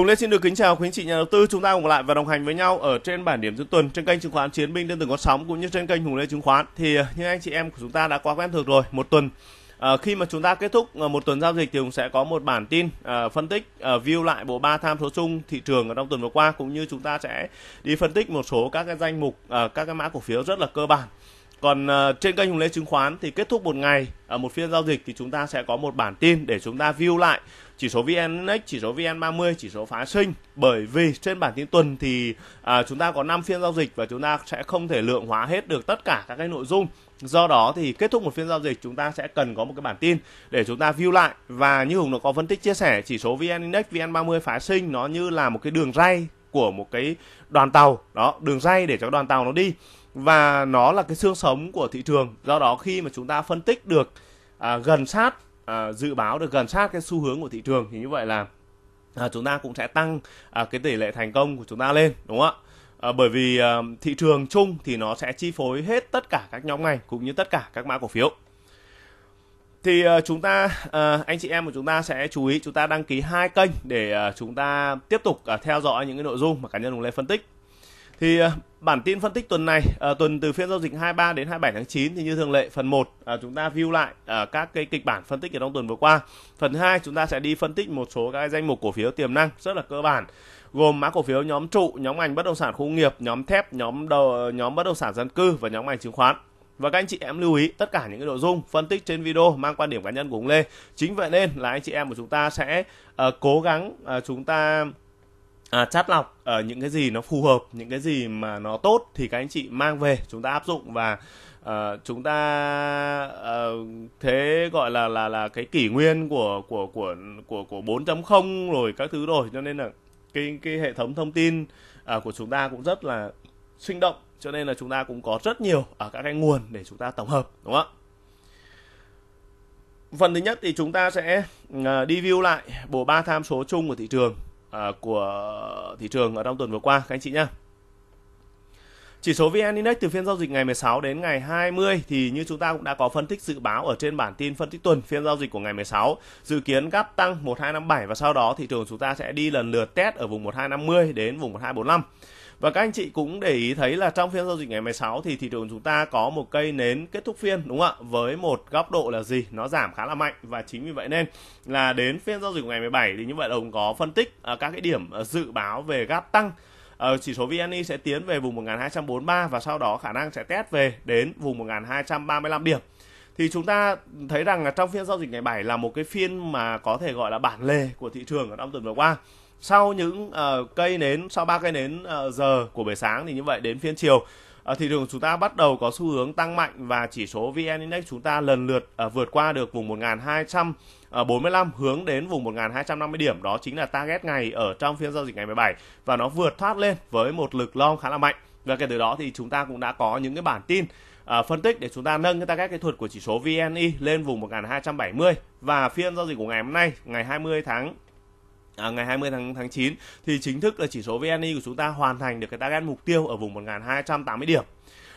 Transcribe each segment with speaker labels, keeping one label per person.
Speaker 1: Hùng Lê xin được kính chào quý anh chị nhà đầu tư. Chúng ta cùng lại và đồng hành với nhau ở trên bản điểm giữa tuần trên kênh chứng khoán Chiến binh trên từng có sóng cũng như trên kênh Hùng Lê chứng khoán. Thì ờ, như anh chị em của chúng ta đã quá quen thuộc rồi, một tuần À, khi mà chúng ta kết thúc ờ, một tuần giao dịch thì cũng sẽ có một bản tin à, phân tích à, view lại bộ ba tham số chung thị trường ở trong tuần vừa qua cũng như chúng ta sẽ đi phân tích một số các cái danh mục à, các cái mã cổ phiếu rất là cơ bản còn uh, trên kênh Hùng Lê Chứng khoán thì kết thúc một ngày ở một phiên giao dịch thì chúng ta sẽ có một bản tin để chúng ta view lại chỉ số VN Index, chỉ số VN30, chỉ số phái sinh. Bởi vì trên bản tin tuần thì à, chúng ta có 5 phiên giao dịch và chúng ta sẽ không thể lượng hóa hết được tất cả các cái nội dung. Do đó thì kết thúc một phiên giao dịch chúng ta sẽ cần có một cái bản tin để chúng ta view lại và như Hùng đã có phân tích chia sẻ chỉ số VN Index, VN30 phá sinh nó như là một cái đường ray của một cái đoàn tàu đó đường ray để cho đoàn tàu nó đi và nó là cái xương sống của thị trường do đó khi mà chúng ta phân tích được à, gần sát à, dự báo được gần sát cái xu hướng của thị trường thì như vậy là à, chúng ta cũng sẽ tăng à, cái tỷ lệ thành công của chúng ta lên đúng không ạ à, bởi vì à, thị trường chung thì nó sẽ chi phối hết tất cả các nhóm ngành cũng như tất cả các mã cổ phiếu thì à, chúng ta à, anh chị em của chúng ta sẽ chú ý chúng ta đăng ký hai kênh để à, chúng ta tiếp tục à, theo dõi những cái nội dung mà cá nhân Hùng Lê phân tích thì à, bản tin phân tích tuần này à, tuần từ phiên giao dịch 23 đến 27 tháng 9 thì như thường lệ phần 1 à, chúng ta view lại uh, các cái kịch bản phân tích ở trong tuần vừa qua phần 2 chúng ta sẽ đi phân tích một số các danh mục cổ phiếu tiềm năng rất là cơ bản gồm mã cổ phiếu nhóm trụ nhóm ngành bất động sản khu nghiệp nhóm thép nhóm đầu nhóm bất động sản dân cư và nhóm ngành chứng khoán và các anh chị em lưu ý tất cả những cái nội dung phân tích trên video mang quan điểm cá nhân của ông Lê. Chính vậy nên là anh chị em của chúng ta sẽ uh, cố gắng uh, chúng ta à, chắt lọc ở ờ, những cái gì nó phù hợp những cái gì mà nó tốt thì các anh chị mang về chúng ta áp dụng và uh, chúng ta uh, thế gọi là là là cái kỷ nguyên của của của của của 4.0 rồi các thứ rồi cho nên là cái cái hệ thống thông tin uh, của chúng ta cũng rất là sinh động cho nên là chúng ta cũng có rất nhiều ở các cái nguồn để chúng ta tổng hợp đúng không ạ phần thứ nhất thì chúng ta sẽ uh, review lại bộ ba tham số chung của thị trường À, của thị trường ở trong tuần vừa qua các anh chị nhé. Chỉ số VN Index từ phiên giao dịch ngày 16 đến ngày 20 thì như chúng ta cũng đã có phân tích dự báo ở trên bản tin phân tích tuần phiên giao dịch của ngày 16, dự kiến gap tăng 1257 và sau đó thị trường chúng ta sẽ đi lần lượt test ở vùng 1250 đến vùng 1245. Và các anh chị cũng để ý thấy là trong phiên giao dịch ngày 16 thì thị trường chúng ta có một cây nến kết thúc phiên đúng không ạ? Với một góc độ là gì? Nó giảm khá là mạnh và chính vì vậy nên là đến phiên giao dịch ngày 17 thì như vậy đồng có phân tích à, các cái điểm à, dự báo về gap tăng ờ, chỉ số VNI sẽ tiến về vùng 1243 và sau đó khả năng sẽ test về đến vùng 1235 điểm thì chúng ta thấy rằng là trong phiên giao dịch ngày 7 là một cái phiên mà có thể gọi là bản lề của thị trường ở trong tuần vừa qua sau những uh, cây nến sau ba cây nến uh, giờ của buổi sáng thì như vậy đến phiên chiều uh, thị trường chúng ta bắt đầu có xu hướng tăng mạnh và chỉ số VN Index chúng ta lần lượt uh, vượt qua được vùng 1245 hướng đến vùng 1250 điểm đó chính là target ngày ở trong phiên giao dịch ngày 17 và nó vượt thoát lên với một lực long khá là mạnh và kể từ đó thì chúng ta cũng đã có những cái bản tin À, phân tích để chúng ta nâng cái các kỹ thuật của chỉ số VNI lên vùng 1270 và phiên giao dịch của ngày hôm nay ngày 20 tháng à, ngày 20 tháng tháng 9 thì chính thức là chỉ số VNI của chúng ta hoàn thành được cái target mục tiêu ở vùng 1280 điểm.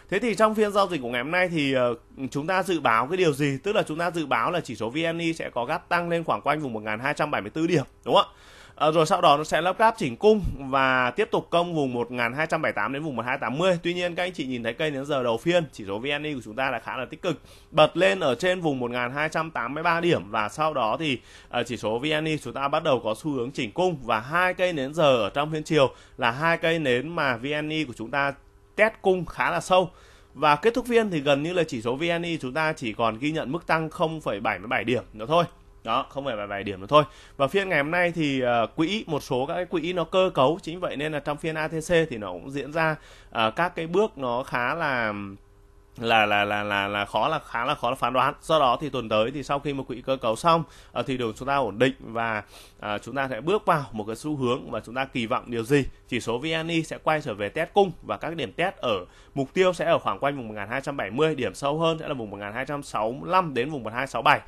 Speaker 1: Thế thì trong phiên giao dịch của ngày hôm nay thì uh, chúng ta dự báo cái điều gì? Tức là chúng ta dự báo là chỉ số VNI sẽ có gap tăng lên khoảng quanh vùng 1274 điểm, đúng không ạ? Ờ, rồi sau đó nó sẽ lắp ráp chỉnh cung và tiếp tục công vùng 1278 đến vùng 1280. Tuy nhiên các anh chị nhìn thấy cây đến giờ đầu phiên chỉ số VNI của chúng ta là khá là tích cực, bật lên ở trên vùng 1283 điểm và sau đó thì ờ, chỉ số VNI chúng ta bắt đầu có xu hướng chỉnh cung và hai cây nến giờ ở trong phiên chiều là hai cây nến mà VNI của chúng ta test cung khá là sâu. Và kết thúc phiên thì gần như là chỉ số VNI chúng ta chỉ còn ghi nhận mức tăng 0,77 điểm nữa thôi đó không phải vài vài điểm nữa thôi và phiên ngày hôm nay thì uh, quỹ một số các cái quỹ nó cơ cấu chính vậy nên là trong phiên ATC thì nó cũng diễn ra uh, các cái bước nó khá là là là là là là khó là khá là khó là phán đoán do đó thì tuần tới thì sau khi một quỹ cơ cấu xong ờ, thì đường chúng ta ổn định và uh, chúng ta sẽ bước vào một cái xu hướng và chúng ta kỳ vọng điều gì chỉ số VNI sẽ quay trở về test cung và các điểm test ở mục tiêu sẽ ở khoảng quanh vùng 1270 điểm sâu hơn sẽ là vùng 1265 đến vùng 1267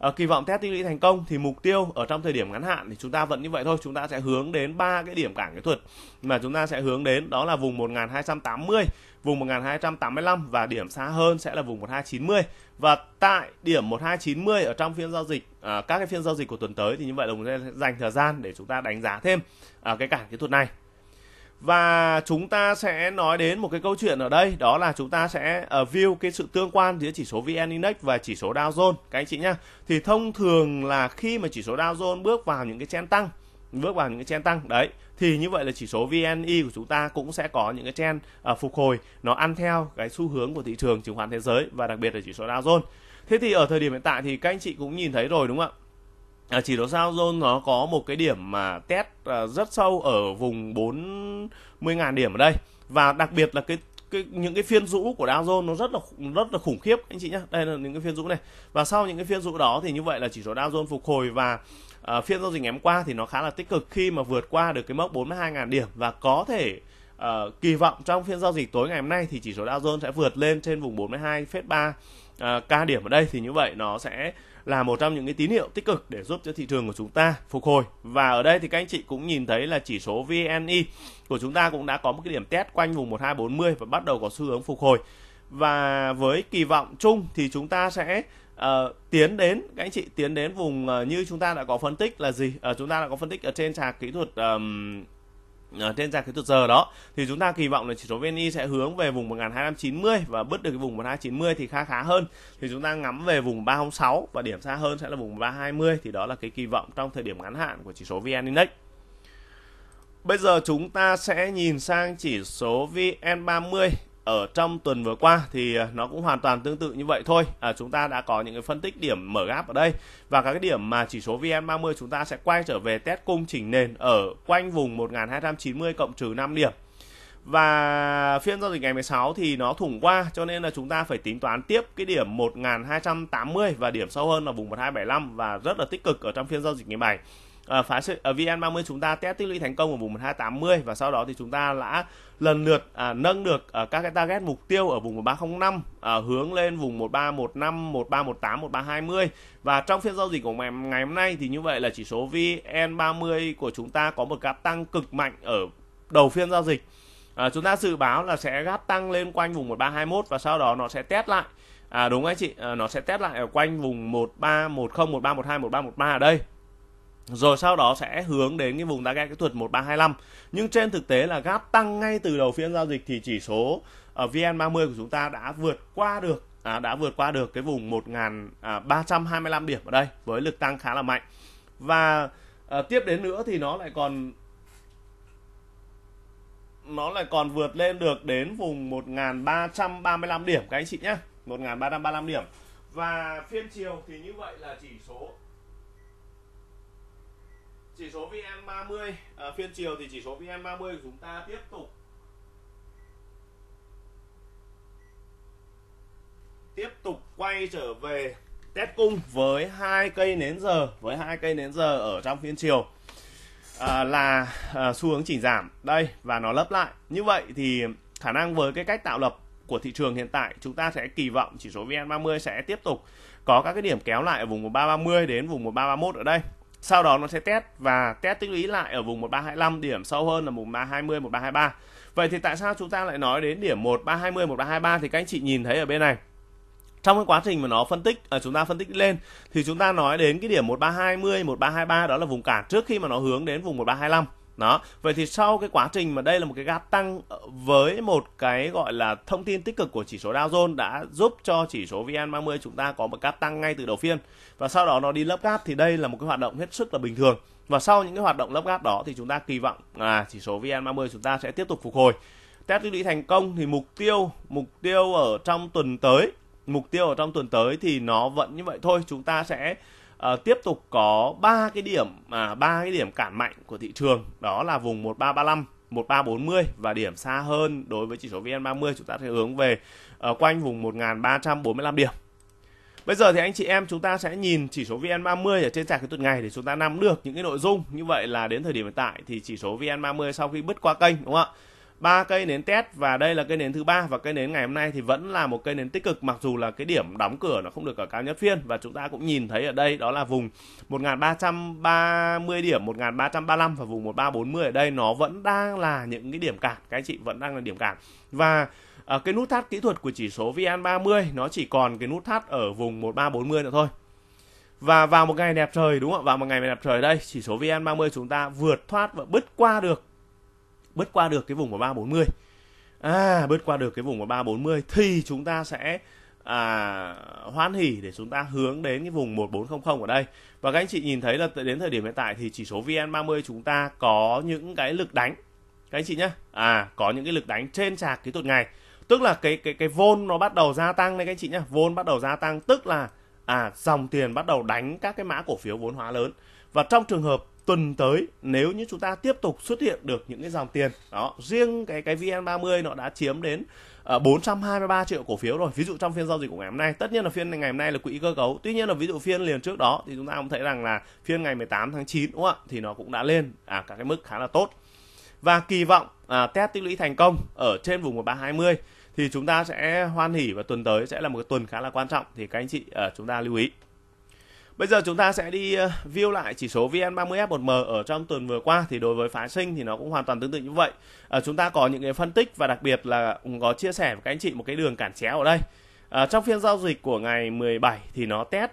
Speaker 1: à, kỳ vọng test tích lũy thành công thì mục tiêu ở trong thời điểm ngắn hạn thì chúng ta vẫn như vậy thôi chúng ta sẽ hướng đến ba cái điểm cản kỹ thuật mà chúng ta sẽ hướng đến đó là vùng 1280 vùng 1285 và điểm xa hơn sẽ là vùng 1290 và tại điểm 1290 ở trong phiên giao dịch à, các cái phiên giao dịch của tuần tới thì như vậy là chúng ta sẽ dành thời gian để chúng ta đánh giá thêm à, cái cản kỹ thuật này và chúng ta sẽ nói đến một cái câu chuyện ở đây đó là chúng ta sẽ ở ờ, view cái sự tương quan giữa chỉ số VN Index và chỉ số Dow Jones các anh chị nhá. Thì thông thường là khi mà chỉ số Dow Jones bước vào những cái chen tăng, bước vào những cái chen tăng đấy thì như vậy là chỉ số VNI e của chúng ta cũng sẽ có những cái chen uh, ờ, phục hồi nó ăn theo cái xu hướng của thị trường chứng khoán thế giới và đặc biệt là chỉ số Dow Jones. Thế thì ở thời điểm hiện tại thì các anh chị cũng nhìn thấy rồi đúng không ạ? À, chỉ số Dow Jones nó có một cái điểm mà test à, rất sâu ở vùng 40.000 điểm ở đây và đặc biệt là cái cái những cái phiên rũ của Dow Jones nó rất là rất là khủng khiếp anh chị nhé đây là những cái phiên rũ này và sau những cái phiên rũ đó thì như vậy là chỉ số Dow Jones phục hồi và uh, phiên giao dịch ngày hôm qua thì nó khá là tích cực khi mà vượt qua được cái mốc 42.000 điểm và có thể uh, kỳ vọng trong phiên giao dịch tối ngày hôm nay thì chỉ số Dow Jones sẽ vượt lên trên vùng 42,3 uh, ca điểm ở đây thì như vậy nó sẽ là một trong những cái tín hiệu tích cực để giúp cho thị trường của chúng ta phục hồi. Và ở đây thì các anh chị cũng nhìn thấy là chỉ số VNI của chúng ta cũng đã có một cái điểm test quanh vùng 1240 và bắt đầu có xu hướng phục hồi. Và với kỳ vọng chung thì chúng ta sẽ uh, tiến đến các anh chị tiến đến vùng uh, như chúng ta đã có phân tích là gì? Uh, chúng ta đã có phân tích ở trên trạc kỹ thuật um, trên dàn kỹ thuật giờ đó thì chúng ta kỳ vọng là chỉ số VNI sẽ hướng về vùng 1290 và bứt được cái vùng 1290 thì khá khá hơn thì chúng ta ngắm về vùng 306 và điểm xa hơn sẽ là vùng 320 thì đó là cái kỳ vọng trong thời điểm ngắn hạn của chỉ số VN Index Bây giờ chúng ta sẽ nhìn sang chỉ số VN30 ở trong tuần vừa qua thì à, nó cũng hoàn toàn tương tự như vậy thôi. À, chúng ta đã có những cái phân tích điểm mở gap ở đây và các cái điểm mà chỉ số VN30 chúng ta sẽ quay trở về test cung chỉnh nền ở quanh vùng 1290 cộng trừ 5 điểm. Và phiên giao dịch ngày 16 thì nó thủng qua cho nên là chúng ta phải tính toán tiếp cái điểm 1280 và điểm sâu hơn là vùng 1275 và rất là tích cực ở trong phiên giao dịch ngày 17 à, phá ở ờ, VN30 chúng ta test tích lũy thành công ở vùng 1280 và sau đó thì chúng ta đã lần lượt à, nâng được à, các cái target mục tiêu ở vùng 1305 à, hướng lên vùng 1315, 1318, 1320 và trong phiên giao dịch của ngày ngày hôm nay thì như vậy là chỉ số VN30 của chúng ta có một gap tăng cực mạnh ở đầu phiên giao dịch. À, chúng ta dự báo là sẽ gap tăng lên quanh vùng 1321 và sau đó nó sẽ test lại. À đúng anh chị, à, nó sẽ test lại ở quanh vùng 1310, 1312, 1313 ở đây rồi sau đó sẽ hướng đến cái vùng target kỹ thuật 1325 nhưng trên thực tế là gap tăng ngay từ đầu phiên giao dịch thì chỉ số ở ờ, VN30 của chúng ta đã vượt qua được à, đã vượt qua được cái vùng 1325 à, điểm ở đây với lực tăng khá là mạnh và à, tiếp đến nữa thì nó lại còn nó lại còn vượt lên được đến vùng 1335 điểm các anh chị nhé 1335 điểm và phiên chiều thì như vậy là chỉ số chỉ số VN30 à, phiên chiều thì chỉ số VN30 của chúng ta tiếp tục tiếp tục quay trở về test cung với hai cây nến giờ với hai cây nến giờ ở trong phiên chiều à, là à, xu hướng chỉnh giảm đây và nó lấp lại như vậy thì khả năng với cái cách tạo lập của thị trường hiện tại chúng ta sẽ kỳ vọng chỉ số VN30 sẽ tiếp tục có các cái điểm kéo lại ở vùng 1330 đến vùng 1331 ở đây sau đó nó sẽ test và test tích lũy lại ở vùng 1325 điểm sâu hơn là vùng 1320 1323 vậy thì tại sao chúng ta lại nói đến điểm 1320 1323 thì các anh chị nhìn thấy ở bên này trong cái quá trình mà nó phân tích ở à, chúng ta phân tích lên thì chúng ta nói đến cái điểm 1320 1323 đó là vùng cản trước khi mà nó hướng đến vùng 1325 đó vậy thì sau cái quá trình mà đây là một cái gap tăng ờ, với một cái gọi là thông tin tích cực của chỉ số Dow Jones đã giúp cho chỉ số VN30 chúng ta có một gap tăng ngay từ đầu phiên và sau đó nó đi lấp gap thì đây là một cái hoạt động hết sức là bình thường và sau những cái hoạt động lấp gap đó thì chúng ta kỳ vọng là chỉ số VN30 chúng ta sẽ tiếp tục phục hồi test lưu ý thành công thì mục tiêu mục tiêu ở trong tuần tới mục tiêu ở trong tuần tới thì nó vẫn như vậy thôi chúng ta sẽ à, tiếp tục có ba cái điểm mà ba cái điểm cản mạnh của thị trường đó là vùng 1335 1340 và điểm xa hơn đối với chỉ số VN30 chúng ta sẽ hướng về ở ờ, quanh vùng 1345 điểm. Bây giờ thì anh chị em chúng ta sẽ nhìn chỉ số VN30 ở trên trạc cái tuần ngày để chúng ta nắm được những cái nội dung. Như vậy là đến thời điểm hiện tại thì chỉ số VN30 sau khi bứt qua kênh đúng không ạ? ba cây nến test và đây là cây nến thứ ba và cây nến ngày hôm nay thì vẫn là một cây nến tích cực mặc dù là cái điểm đóng cửa nó không được ở cao nhất phiên và chúng ta cũng nhìn thấy ở đây đó là vùng 1330 điểm 1335 và vùng 1340 ở đây nó vẫn đang là những cái điểm cản các anh chị vẫn đang là điểm cản và ở à, cái nút thắt kỹ thuật của chỉ số VN30 nó chỉ còn cái nút thắt ở vùng 1340 nữa thôi và vào một ngày đẹp trời đúng không ạ? Vào một ngày đẹp trời đây, chỉ số VN30 chúng ta vượt thoát và bứt qua được bớt qua được cái vùng của 340 à bớt qua được cái vùng của 340 thì chúng ta sẽ à, hoan hỉ để chúng ta hướng đến cái vùng 1400 ở đây và các anh chị nhìn thấy là đến thời điểm hiện tại thì chỉ số VN30 chúng ta có những cái lực đánh các anh chị nhé, à có những cái lực đánh trên sạc kỹ thuật ngày tức là cái cái cái vôn nó bắt đầu gia tăng đấy các anh chị nhé, vôn bắt đầu gia tăng tức là à dòng tiền bắt đầu đánh các cái mã cổ phiếu vốn hóa lớn và trong trường hợp tuần tới nếu như chúng ta tiếp tục xuất hiện được những cái dòng tiền đó riêng cái cái VN30 nó đã chiếm đến uh, ờ, 423 triệu cổ phiếu rồi ví dụ trong phiên giao dịch của ngày hôm nay tất nhiên là phiên ngày hôm nay là quỹ cơ cấu tuy nhiên là ví dụ phiên liền trước đó thì chúng ta cũng thấy rằng là phiên ngày 18 tháng 9 đúng không ạ thì nó cũng đã lên à các cái mức khá là tốt và kỳ vọng à, test tích lũy thành công ở trên vùng 1320 thì chúng ta sẽ hoan hỉ và tuần tới sẽ là một cái tuần khá là quan trọng thì các anh chị à, chúng ta lưu ý Bây giờ chúng ta sẽ đi ờ, view lại chỉ số VN30F1M ở trong tuần vừa qua thì đối với phái sinh thì nó cũng hoàn toàn tương tự như vậy. À, chúng ta có những cái phân tích và đặc biệt là có chia sẻ với các anh chị một cái đường cản chéo ở đây. À, trong phiên giao dịch của ngày 17 thì nó test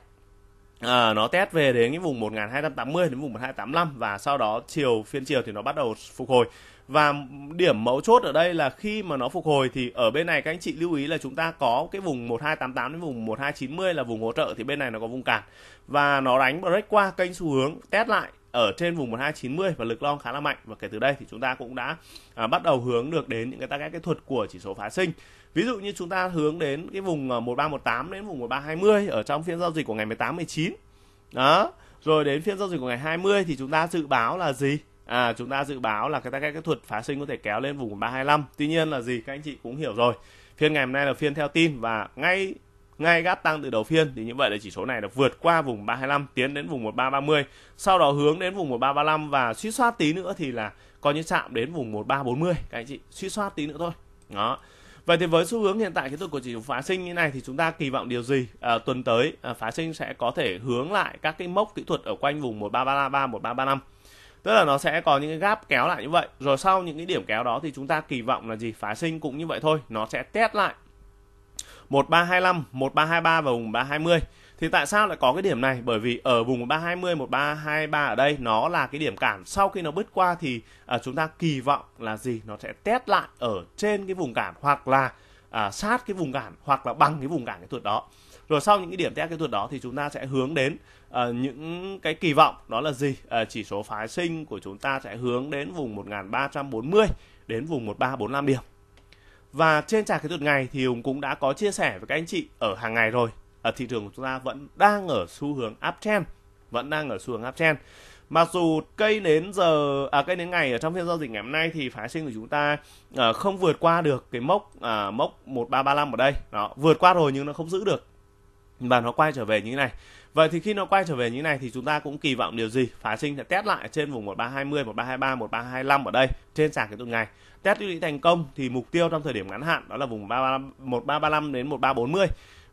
Speaker 1: À, nó test về đến cái vùng 1280 đến vùng 1285 và sau đó chiều phiên chiều thì nó bắt đầu phục hồi và điểm mấu chốt ở đây là khi mà nó phục hồi thì ở bên này các anh chị lưu ý là chúng ta có cái vùng 1288 đến vùng 1290 là vùng hỗ trợ thì bên này nó có vùng cản và nó đánh break qua kênh xu hướng test lại ở trên vùng 1290 và lực long khá là mạnh và kể từ đây thì chúng ta cũng đã à, bắt đầu hướng được đến những cái các cái thuật của chỉ số phá sinh. Ví dụ như chúng ta hướng đến cái vùng 1318 à, đến vùng 1320 ở trong phiên giao dịch của ngày 18 19. Đó, rồi đến phiên giao dịch của ngày 20 thì chúng ta dự báo là gì? à, chúng ta dự báo là cái các kỹ thuật phá sinh có thể kéo lên vùng 325 tuy nhiên là gì các anh chị cũng hiểu rồi phiên ngày hôm nay là phiên theo tin và ngay ngay gáp tăng từ đầu phiên thì như vậy là chỉ số này đã vượt qua vùng 325 tiến đến vùng 1330 sau đó hướng đến vùng 1335 và suy soát tí nữa thì là có những chạm đến vùng 1340 các anh chị suy soát tí nữa thôi đó Vậy thì với xu hướng hiện tại cái thuật của chỉ số phá sinh như này thì chúng ta kỳ vọng điều gì? À, tuần tới à, phá sinh sẽ có thể hướng lại các cái mốc kỹ thuật ở quanh vùng 1333 1335 tức là nó sẽ có những cái gap kéo lại như vậy rồi sau những cái điểm kéo đó thì chúng ta kỳ vọng là gì phá sinh cũng như vậy thôi nó sẽ test lại 1325 1323 và vùng 320 thì tại sao lại có cái điểm này bởi vì ở vùng 320 1323 ở đây nó là cái điểm cản sau khi nó bứt qua thì à, chúng ta kỳ vọng là gì nó sẽ test lại ở trên cái vùng cản hoặc là à, sát cái vùng cản hoặc là bằng cái vùng cản cái thuật đó rồi sau những cái điểm test cái thuật đó thì chúng ta sẽ hướng đến À, những cái kỳ vọng đó là gì? À, chỉ số phái sinh của chúng ta sẽ hướng đến vùng 1340 đến vùng 1345 điểm. Và trên trà kỹ thuật ngày thì Hùng cũng đã có chia sẻ với các anh chị ở hàng ngày rồi. Ở ờ, thị trường của chúng ta vẫn đang ở xu hướng uptrend, vẫn đang ở xu hướng uptrend. Mặc dù cây đến giờ à cây đến ngày ở trong phiên giao dịch ngày hôm nay thì phái sinh của chúng ta à, không vượt qua được cái mốc à, mốc 1335 ở đây. nó vượt qua rồi nhưng nó không giữ được. Và nó quay trở về như thế này. Vậy thì khi nó quay trở về như này thì chúng ta cũng kỳ vọng điều gì? Phá sinh sẽ test lại trên vùng 1320, 1323, 1325 ở đây trên sàn cái tuần ngày. Test lưu ý thành công thì mục tiêu trong thời điểm ngắn hạn đó là vùng 1335, 1335 đến 1340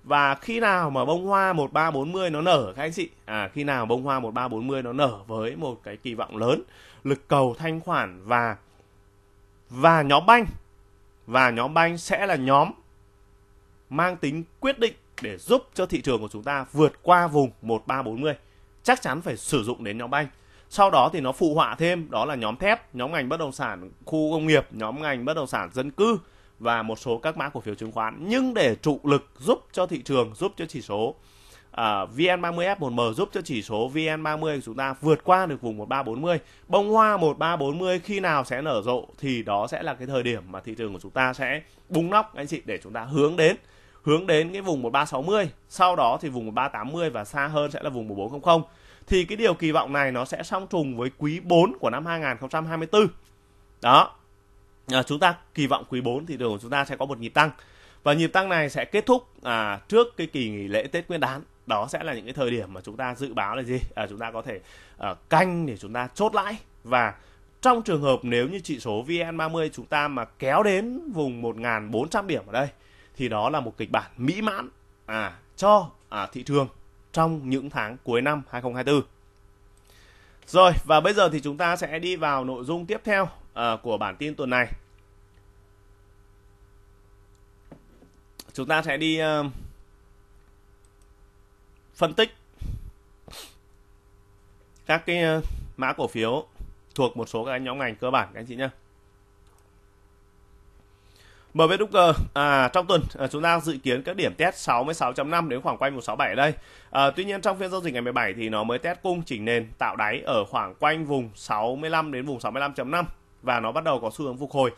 Speaker 1: và khi nào mà bông hoa 1340 nó nở các anh chị à khi nào bông hoa 1340 nó nở với một cái kỳ vọng lớn lực cầu thanh khoản và và nhóm banh và nhóm banh sẽ là nhóm mang tính quyết định để giúp cho thị trường của chúng ta vượt qua vùng 1340 chắc chắn phải sử dụng đến nhóm banh sau đó thì nó phụ họa thêm đó là nhóm thép nhóm ngành bất động sản khu công nghiệp nhóm ngành bất động sản dân cư và một số các mã cổ phiếu chứng khoán nhưng để trụ lực giúp cho thị trường giúp cho chỉ số uh, à, VN30F1M giúp cho chỉ số VN30 của chúng ta vượt qua được vùng 1340 bông hoa 1340 khi nào sẽ nở rộ thì đó sẽ là cái thời điểm mà thị trường của chúng ta sẽ bung nóc anh chị để chúng ta hướng đến hướng đến cái vùng 1360 sau đó thì vùng 1380 và xa hơn sẽ là vùng 1400 thì cái điều kỳ vọng này nó sẽ song trùng với quý 4 của năm 2024 đó à, chúng ta kỳ vọng quý 4 thì trường chúng ta sẽ có một nhịp tăng và nhịp tăng này sẽ kết thúc à, trước cái kỳ nghỉ lễ Tết Nguyên đán đó sẽ là những cái thời điểm mà chúng ta dự báo là gì à, chúng ta có thể à, canh để chúng ta chốt lãi và trong trường hợp nếu như chỉ số VN30 chúng ta mà kéo đến vùng 1.400 điểm ở đây thì đó là một kịch bản mỹ mãn à cho à, thị trường trong những tháng cuối năm 2024. Rồi và bây giờ thì chúng ta sẽ đi vào nội dung tiếp theo à, của bản tin tuần này. Chúng ta sẽ đi uh, phân tích các cái uh, mã cổ phiếu thuộc một số các nhóm ngành cơ bản các anh chị nhé. MV Docker à, trong tuần à, chúng ta dự kiến các điểm test 66.5 đến khoảng quanh 167 đây. À, tuy nhiên trong phiên giao dịch ngày 17 thì nó mới test cung chỉnh nền tạo đáy ở khoảng quanh vùng 65 đến vùng 65.5 và nó bắt đầu có xu hướng phục hồi.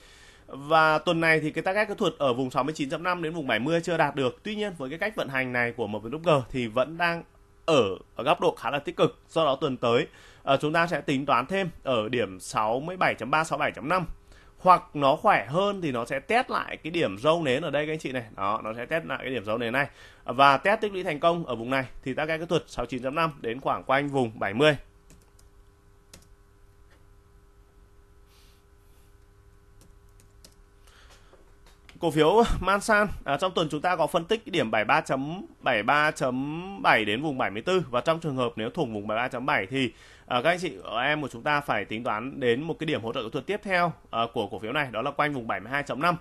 Speaker 1: Và tuần này thì cái target kỹ thuật ở vùng 69.5 đến vùng 70 chưa đạt được. Tuy nhiên với cái cách vận hành này của MV Docker thì vẫn đang ở, ở góc độ khá là tích cực. Do đó tuần tới à, chúng ta sẽ tính toán thêm ở điểm 67.3 67.5 hoặc nó khỏe hơn thì nó sẽ test lại cái điểm râu nến ở đây các anh chị này đó nó sẽ test lại cái điểm râu nến này và test tích lũy thành công ở vùng này thì ta cái kỹ thuật 69.5 đến khoảng quanh vùng 70 cổ phiếu Mansan à, trong tuần chúng ta có phân tích điểm 73.73.7 đến vùng 74 và trong trường hợp nếu thủng vùng 73.7 thì à, các anh chị à, em của chúng ta phải tính toán đến một cái điểm hỗ trợ kỹ thuật tiếp theo à, của cổ phiếu này đó là quanh vùng 72.5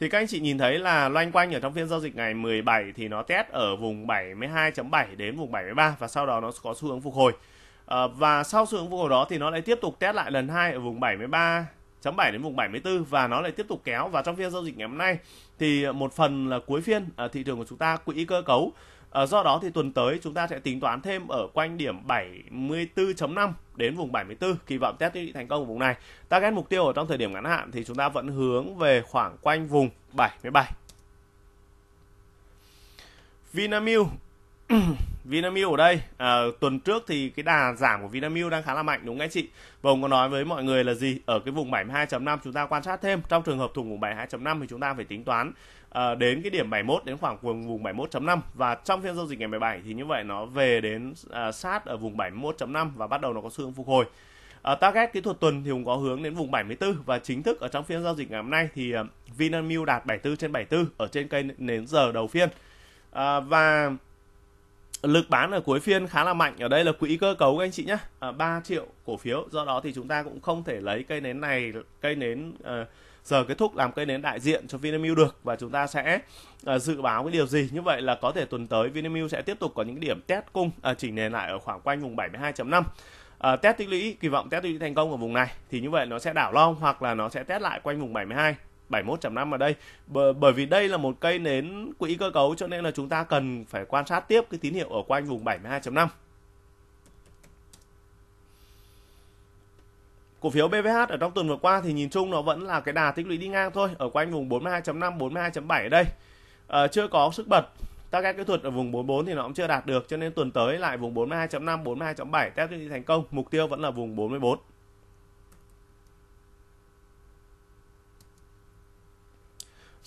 Speaker 1: thì các anh chị nhìn thấy là loanh quanh ở trong phiên giao dịch ngày 17 thì nó test ở vùng 72.7 đến vùng 73 và sau đó nó có xu hướng phục hồi à, và sau xu hướng phục hồi đó thì nó lại tiếp tục test lại lần hai ở vùng 73 chấm 7 đến vùng 74 và nó lại tiếp tục kéo và trong phiên giao dịch ngày hôm nay thì một phần là cuối phiên ở à, thị trường của chúng ta quỹ cơ cấu à, do đó thì tuần tới chúng ta sẽ tính toán thêm ở quanh điểm 74.5 đến vùng 74 kỳ vọng test định thành công của vùng này target mục tiêu ở trong thời điểm ngắn hạn thì chúng ta vẫn hướng về khoảng quanh vùng 77 Vinamilk Vinamilk ở đây à, tuần trước thì cái đà giảm của Vinamilk đang khá là mạnh đúng không anh chị và ông có nói với mọi người là gì ở cái vùng 72.5 chúng ta quan sát thêm trong trường hợp thùng vùng 72.5 thì chúng ta phải tính toán à, đến cái điểm 71 đến khoảng vùng vùng 71.5 và trong phiên giao dịch ngày 17 thì như vậy nó về đến à, sát ở vùng 71.5 và bắt đầu nó có sự phục hồi ở à, target kỹ thuật tuần thì cũng có hướng đến vùng 74 và chính thức ở trong phiên giao dịch ngày hôm nay thì à, Vinamilk đạt 74 trên 74 ở trên cây nến giờ đầu phiên à, và lực bán ở cuối phiên khá là mạnh ở đây là quỹ cơ cấu các anh chị nhé à, 3 triệu cổ phiếu do đó thì chúng ta cũng không thể lấy cây nến này cây nến à, giờ kết thúc làm cây nến đại diện cho Vinamilk được và chúng ta sẽ à, dự báo cái điều gì như vậy là có thể tuần tới Vinamilk sẽ tiếp tục có những điểm test cung à, chỉnh nền lại ở khoảng quanh vùng 72.5 À, test tích lũy kỳ vọng test tích lũy thành công ở vùng này thì như vậy nó sẽ đảo long hoặc là nó sẽ test lại quanh vùng 72 71 chạm năm ở đây bởi vì đây là một cây nến quỹ cơ cấu cho nên là chúng ta cần phải quan sát tiếp cái tín hiệu ở quanh vùng 72.5 Cổ phiếu BVH ở trong tuần vừa qua thì nhìn chung nó vẫn là cái đà tích lũy đi ngang thôi ở quanh vùng 42.5 42.7 ở đây à, chưa có sức bật target kỹ thuật ở vùng 44 thì nó cũng chưa đạt được cho nên tuần tới lại vùng 42.5 42.7 test thành công mục tiêu vẫn là vùng 44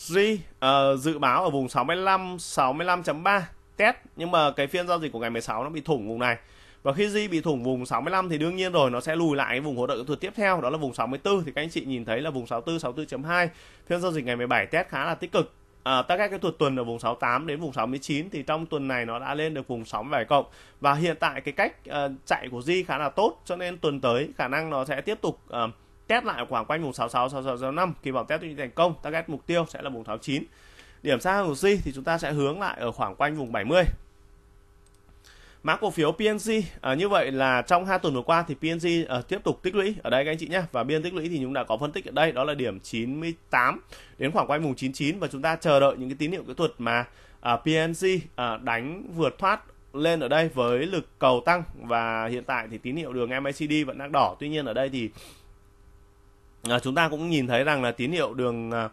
Speaker 1: J uh, ờ, dự báo ở vùng 65 65.3 test nhưng mà cái phiên giao dịch của ngày 16 nó bị thủng vùng này và khi J bị thủng vùng 65 thì đương nhiên rồi nó sẽ lùi lại cái vùng hỗ trợ kỹ thuật tiếp theo đó là vùng 64 thì các anh chị nhìn thấy là vùng 64 64.2 phiên giao dịch ngày 17 test khá là tích cực à, tất cả các thuật tuần ở vùng 68 đến vùng 69 thì trong tuần này nó đã lên được vùng 67 cộng và hiện tại cái cách uh, chạy của Di khá là tốt cho nên tuần tới khả năng nó sẽ tiếp tục uh, test lại ở khoảng quanh vùng 66 6605 kỳ vọng test thành công target mục tiêu sẽ là vùng 69 điểm xa của C thì chúng ta sẽ hướng lại ở khoảng quanh vùng 70 mã cổ phiếu pnc à, như vậy là trong hai tuần vừa qua thì pnc à, tiếp tục tích lũy ở đây các anh chị nhé và biên tích lũy thì chúng đã có phân tích ở đây đó là điểm 98 đến khoảng quanh vùng 99 và chúng ta chờ đợi những cái tín hiệu kỹ thuật mà à, PNG à, đánh vượt thoát lên ở đây với lực cầu tăng và hiện tại thì tín hiệu đường MACD vẫn đang đỏ tuy nhiên ở đây thì à, chúng ta cũng nhìn thấy rằng là tín hiệu đường à,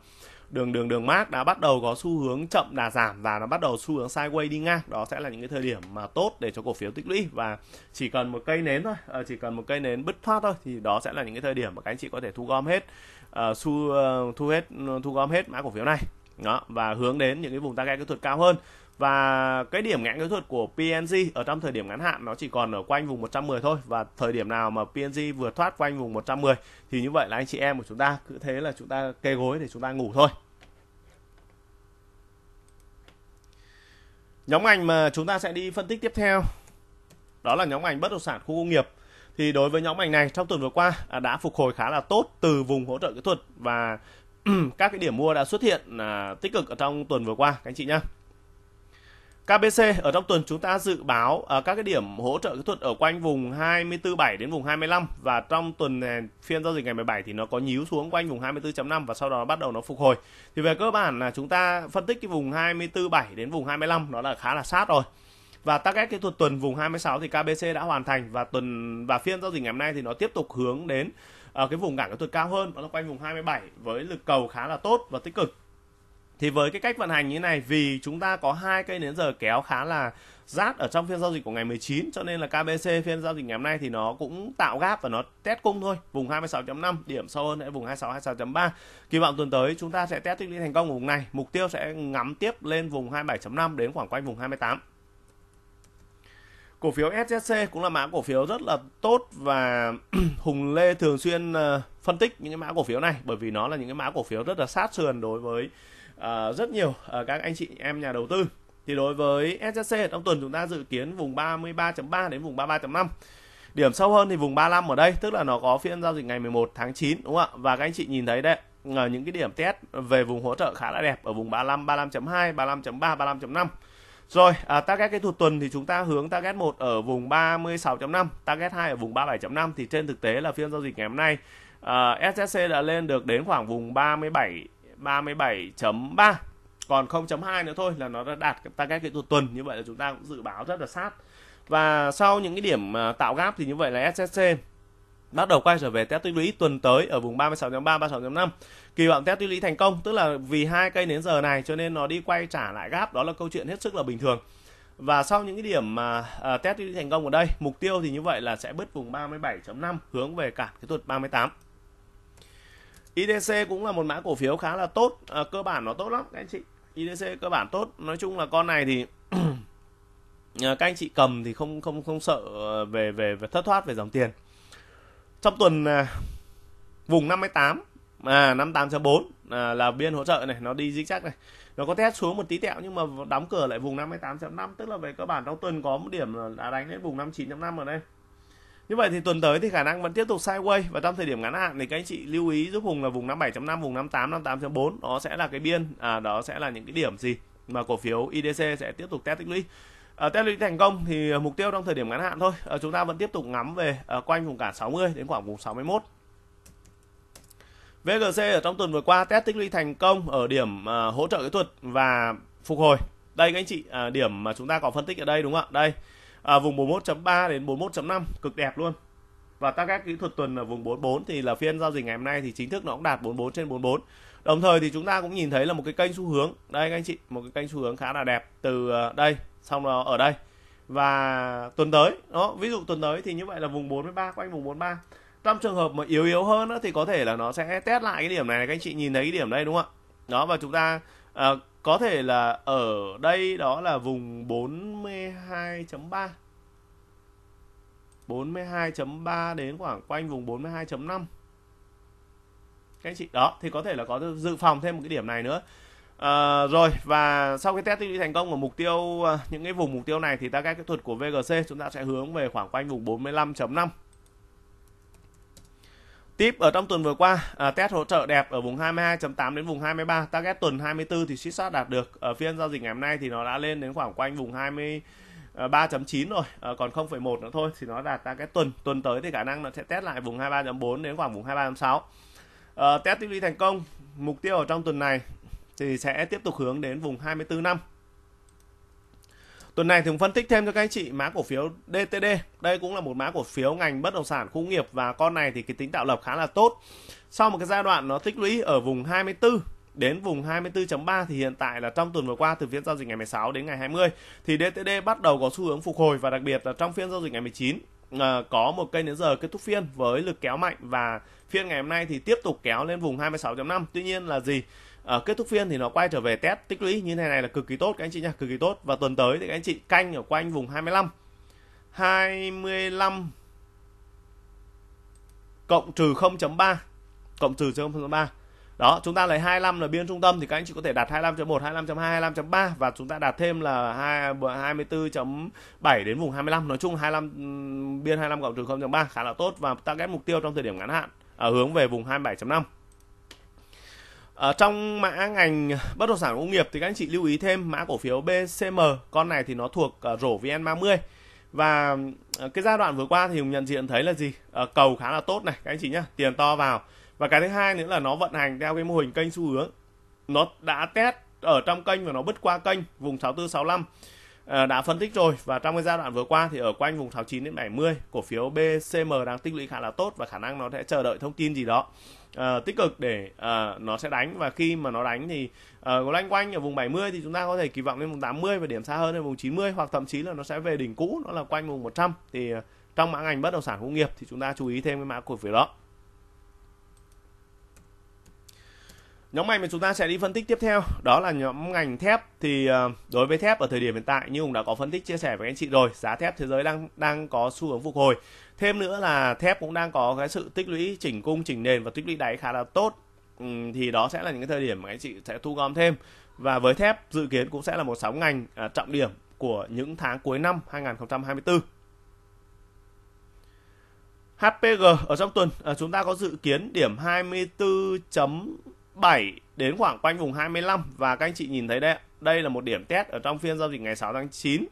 Speaker 1: đường đường đường mát đã bắt đầu có xu hướng chậm đà giảm và nó bắt đầu xu hướng sideways đi ngang đó sẽ là những cái thời điểm mà tốt để cho cổ phiếu tích lũy và chỉ cần một cây nến thôi à, chỉ cần một cây nến bứt thoát thôi thì đó sẽ là những cái thời điểm mà các anh chị có thể thu gom hết uh, xu uh, thu hết thu gom hết mã cổ phiếu này đó và hướng đến những cái vùng target kỹ thuật cao hơn và cái điểm ngãn kỹ thuật của PNG ở trong thời điểm ngắn hạn nó chỉ còn ở quanh vùng 110 thôi và thời điểm nào mà PNG vừa thoát quanh vùng 110 thì như vậy là anh chị em của chúng ta cứ thế là chúng ta kê gối để chúng ta ngủ thôi nhóm ngành mà chúng ta sẽ đi phân tích tiếp theo đó là nhóm ngành bất động sản khu công nghiệp thì đối với nhóm ngành này trong tuần vừa qua à, đã phục hồi khá là tốt từ vùng hỗ trợ kỹ thuật và các cái điểm mua đã xuất hiện à, tích cực ở trong tuần vừa qua các anh chị nhé KBC ở trong tuần chúng ta dự báo uh, các cái điểm hỗ trợ kỹ thuật ở quanh vùng 24.7 đến vùng 25 và trong tuần này, phiên giao dịch ngày 17 thì nó có nhíu xuống quanh vùng 24.5 và sau đó bắt đầu nó phục hồi. Thì về cơ bản là chúng ta phân tích cái vùng 24.7 đến vùng 25 nó là khá là sát rồi. Và target kỹ thuật tuần vùng 26 thì KBC đã hoàn thành và tuần và phiên giao dịch ngày hôm nay thì nó tiếp tục hướng đến ở à, cái vùng cản kỹ thuật cao hơn, nó quanh vùng 27 với lực cầu khá là tốt và tích cực thì với cái cách vận hành như thế này vì chúng ta có hai cây nến giờ kéo khá là rát ở trong phiên giao dịch của ngày 19 cho nên là KBC phiên giao dịch ngày hôm nay thì nó cũng tạo gáp và nó test cung thôi vùng 26.5 điểm sâu hơn vùng 26 26.3 kỳ vọng tuần tới chúng ta sẽ test tích lũy thành công vùng này mục tiêu sẽ ngắm tiếp lên vùng 27.5 đến khoảng quanh vùng 28 cổ phiếu ssc cũng là mã cổ phiếu rất là tốt và Hùng Lê thường xuyên ờ, phân tích những cái mã cổ phiếu này bởi vì nó là những cái mã cổ phiếu rất là sát sườn đối với rất nhiều uh, các anh chị em nhà đầu tư thì đối với SJC trong tuần chúng ta dự kiến vùng 33.3 đến vùng 33.5 điểm sâu hơn thì vùng 35 ở đây tức là nó có phiên giao dịch ngày 11 tháng 9 đúng không ạ và các anh chị nhìn thấy đấy những cái điểm test về vùng hỗ trợ khá là đẹp ở vùng 35 35.2 35.3 35.5 rồi, à, target kỹ thuật tuần thì chúng ta hướng target 1 ở vùng 36.5, target 2 ở vùng 37.5 thì trên thực tế là phiên giao dịch ngày hôm nay à, SSC đã lên được đến khoảng vùng 37 37.3 còn 0.2 nữa thôi là nó đã đạt target kỹ thuật tuần như vậy là chúng ta cũng dự báo rất là sát và sau những cái điểm à, tạo gap thì như vậy là SSC bắt đầu quay trở về test tích lũy tuần tới ở vùng 36.3 36.5 kỳ vọng test tích lũy thành công tức là vì hai cây đến giờ này cho nên nó đi quay trả lại gap đó là câu chuyện hết sức là bình thường và sau những cái điểm mà à, test tích lũy thành công ở đây mục tiêu thì như vậy là sẽ bứt vùng 37.5 hướng về cả cái tuột 38 IDC cũng là một mã cổ phiếu khá là tốt à, cơ bản nó tốt lắm các anh chị IDC cơ bản tốt nói chung là con này thì à, các anh chị cầm thì không không không sợ à, về về, về thất thoát về dòng tiền trong tuần à, vùng 58 à 58.4 à, là biên hỗ trợ này nó đi dích chắc này nó có test xuống một tí tẹo nhưng mà đóng cửa lại vùng 58.5 tức là về cơ bản trong tuần có một điểm đã đánh đến vùng 59.5 ở đây như vậy thì tuần tới thì khả năng vẫn tiếp tục sideways và trong thời điểm ngắn hạn thì các anh chị lưu ý giúp Hùng là vùng 57.5, vùng 58, 58.4 đó sẽ là cái biên, à, đó sẽ là những cái điểm gì mà cổ phiếu IDC sẽ tiếp tục test tích lũy. À, test lũy thành công thì mục tiêu trong thời điểm ngắn hạn thôi. À, chúng ta vẫn tiếp tục ngắm về à, quanh vùng cả 60 đến khoảng vùng 61. VGC ở trong tuần vừa qua test tích lũy thành công ở điểm à, hỗ trợ kỹ thuật và phục hồi. Đây các anh chị, à, điểm mà chúng ta có phân tích ở đây đúng không ạ? Đây à, vùng 41.3 đến 41.5 cực đẹp luôn và các kỹ thuật tuần ở vùng 44 thì là phiên giao dịch ngày hôm nay thì chính thức nó cũng đạt 44 trên 44 đồng thời thì chúng ta cũng nhìn thấy là một cái kênh xu hướng đây các anh chị một cái kênh xu hướng khá là đẹp từ ờ, đây xong rồi ở đây và tuần tới đó ví dụ tuần tới thì như vậy là vùng 43 quanh vùng 43 trong trường hợp mà yếu yếu hơn đó, thì có thể là nó sẽ test lại cái điểm này, này các anh chị nhìn thấy cái điểm đây đúng không ạ đó và chúng ta à, có thể là ở đây đó là vùng 42.3 42.3 đến khoảng quanh vùng 42.5 các anh chị đó thì có thể là có dự phòng thêm một cái điểm này nữa à, rồi và sau cái test thành công của mục tiêu à, những cái vùng mục tiêu này thì ta các kỹ thuật của VGC chúng ta sẽ hướng về khoảng quanh vùng 45.5 Tiếp ở trong tuần vừa qua, à, test hỗ trợ đẹp ở vùng 22.8 đến vùng 23, target tuần 24 thì suýt sát đạt được. Ở phiên giao dịch ngày hôm nay thì nó đã lên đến khoảng quanh vùng 20 3.9 rồi, à, còn 0.1 nữa thôi thì nó đạt target tuần. Tuần tới thì khả năng nó sẽ test lại vùng 23.4 đến khoảng vùng 23.6. À, ờ, test tích lũy thành công, mục tiêu ở trong tuần này thì sẽ tiếp tục hướng đến vùng 24 năm. Tuần này thì cũng phân tích thêm cho các anh chị mã cổ phiếu DTD. Đây cũng là một mã cổ phiếu ngành bất động sản khu nghiệp và con này thì cái tính tạo lập khá là tốt. Sau một cái giai đoạn nó tích lũy ở vùng 24 đến vùng 24.3 thì hiện tại là trong tuần vừa qua từ phiên giao dịch ngày 16 đến ngày 20 thì DTD bắt đầu có xu hướng phục hồi và đặc biệt là trong phiên giao dịch ngày 19 À, ờ, có một cây đến giờ kết thúc phiên với lực kéo mạnh và phiên ngày hôm nay thì tiếp tục kéo lên vùng 26.5. Tuy nhiên là gì? à, kết thúc phiên thì nó quay trở về test tích lũy như thế này là cực kỳ tốt các anh chị nhá cực kỳ tốt và tuần tới thì các anh chị canh ở quanh vùng 25 25 cộng trừ 0.3 cộng trừ 0.3 đó chúng ta lấy 25 là biên trung tâm thì các anh chị có thể đặt 25.1 25.2 25.3 và chúng ta đạt thêm là 24.7 đến vùng 25 nói chung 25 biên 25 cộng trừ 0.3 khá là tốt và target mục tiêu trong thời điểm ngắn hạn ở hướng về vùng 27.5 ở ờ, trong mã ngành bất động sản công nghiệp thì các anh chị lưu ý thêm mã cổ phiếu BCM, con này thì nó thuộc ờ, rổ VN30. Và ờ, cái giai đoạn vừa qua thì mình nhận diện thấy là gì? Cầu khá là tốt này các anh chị nhá, tiền to vào. Và cái thứ hai nữa là nó vận hành theo cái mô hình kênh xu hướng. Nó đã test ở trong kênh và nó bứt qua kênh vùng 6465 Ờ, đã phân tích rồi và trong cái giai đoạn vừa qua thì ở quanh vùng 69 đến 70 cổ phiếu BCM đang tích lũy khá là tốt và khả năng nó sẽ chờ đợi thông tin gì đó uh, tích cực để uh, nó sẽ đánh và khi mà nó đánh thì uh, loanh quanh ở vùng 70 thì chúng ta có thể kỳ vọng lên vùng 80 và điểm xa hơn ở vùng 90 hoặc thậm chí là nó sẽ về đỉnh cũ nó là quanh vùng 100 thì uh, trong mã ngành bất động sản công nghiệp thì chúng ta chú ý thêm cái mã cổ phiếu đó Nhóm ngành mà chúng ta sẽ đi phân tích tiếp theo đó là nhóm ngành thép thì ờ, đối với thép ở thời điểm hiện tại như Hùng đã có phân tích chia sẻ với anh chị rồi giá thép thế giới đang đang có xu hướng phục hồi thêm nữa là thép cũng đang có cái sự tích lũy chỉnh cung chỉnh nền và tích lũy đáy khá là tốt ừ, thì đó sẽ là những cái thời điểm mà anh chị sẽ thu gom thêm và với thép dự kiến cũng sẽ là một sóng ngành à, trọng điểm của những tháng cuối năm 2024 HPG ở trong tuần à, chúng ta có dự kiến điểm 24. 7 đến khoảng quanh vùng 25 và các anh chị nhìn thấy đây đây là một điểm test ở trong phiên giao dịch ngày 6 tháng 9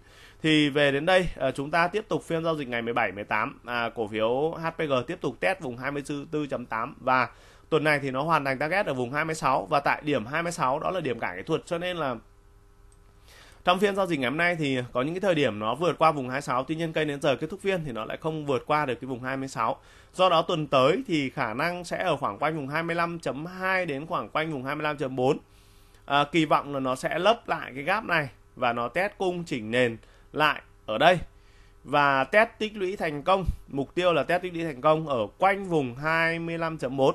Speaker 1: thì về đến đây ờ, chúng ta tiếp tục phiên giao dịch ngày 17 18 à, cổ phiếu HPG tiếp tục test vùng 24.8 và tuần này thì nó hoàn thành target ở vùng 26 và tại điểm 26 đó là điểm cản kỹ thuật cho nên là trong phiên giao dịch ngày hôm nay thì có những cái thời điểm nó vượt qua vùng 26 tuy nhiên cây đến giờ kết thúc phiên thì nó lại không vượt qua được cái vùng 26 do đó tuần tới thì khả năng sẽ ở khoảng quanh vùng 25.2 đến khoảng quanh vùng 25.4 à, kỳ vọng là nó sẽ lấp lại cái gap này và nó test cung chỉnh nền lại ở đây và test tích lũy thành công mục tiêu là test tích lũy thành công ở quanh vùng 25.4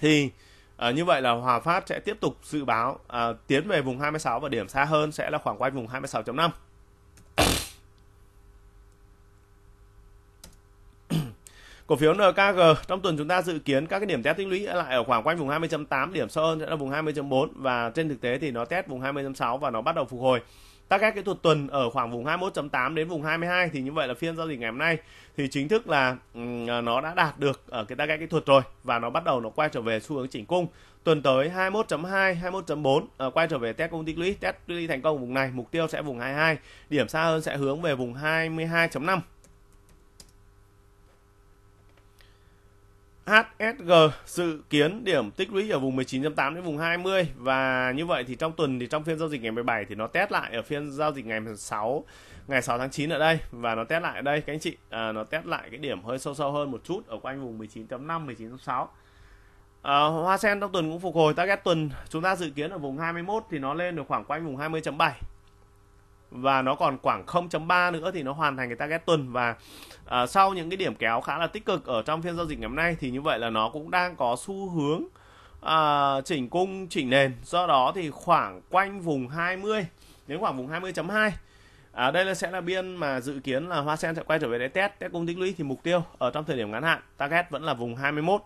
Speaker 1: thì À, như vậy là Hòa Phát sẽ tiếp tục dự báo à, tiến về vùng 26 và điểm xa hơn sẽ là khoảng quanh vùng 26.5. Cổ phiếu NKG trong tuần chúng ta dự kiến các cái điểm test tích lũy lại ở khoảng quanh vùng 20.8 điểm sâu hơn sẽ là vùng 20.4 và trên thực tế thì nó test vùng 20.6 và nó bắt đầu phục hồi. Tag kép kỹ thuật tuần ở khoảng vùng 21.8 đến vùng 22 thì như vậy là phiên giao dịch ngày hôm nay thì chính thức là à, nó đã đạt được ở cái tag kép kỹ thuật rồi và nó bắt đầu nó quay trở về xu hướng chỉnh cung. Tuần tới 21.2, 21.4 ờ, quay trở về test công tích lũy, test lũy thành công vùng này, mục tiêu sẽ vùng 22, điểm xa hơn sẽ hướng về vùng 22.5 HSG dự kiến điểm tích lũy ở vùng 19.8 đến vùng 20 và như vậy thì trong tuần thì trong phiên giao dịch ngày 17 thì nó test lại ở phiên giao dịch ngày 6 ngày 6 tháng 9 ở đây và nó test lại ở đây các anh chị à, nó test lại cái điểm hơi sâu sâu hơn một chút ở quanh vùng 19.5 19.6 à, Hoa sen trong tuần cũng phục hồi target tuần chúng ta dự kiến ở vùng 21 thì nó lên được khoảng quanh vùng 20.7 và nó còn khoảng 0.3 nữa thì nó hoàn thành cái target tuần và à, sau những cái điểm kéo khá là tích cực ở trong phiên giao dịch ngày hôm nay thì như vậy là nó cũng đang có xu hướng à, chỉnh cung chỉnh nền do đó thì khoảng quanh vùng 20 đến khoảng vùng 20.2 À, đây là sẽ là biên mà dự kiến là Hoa Sen sẽ quay trở về để test test cung tích lũy thì mục tiêu ở trong thời điểm ngắn hạn target vẫn là vùng 21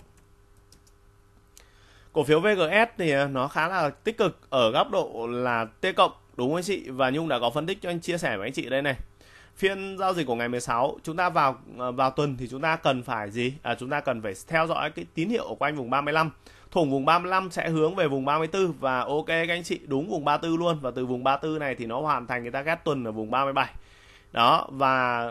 Speaker 1: cổ phiếu VGS thì à, nó khá là tích cực ở góc độ là T cộng Đúng anh chị? Và Nhung đã có phân tích cho anh chia sẻ với anh chị đây này. Phiên giao dịch của ngày 16, chúng ta vào ờ, vào tuần thì chúng ta cần phải gì? À, chúng ta cần phải theo dõi cái tín hiệu của quanh vùng 35. Thủng vùng 35 sẽ hướng về vùng 34 và ok các anh chị, đúng vùng 34 luôn và từ vùng 34 này thì nó hoàn thành người ta ghét tuần ở vùng 37. Đó và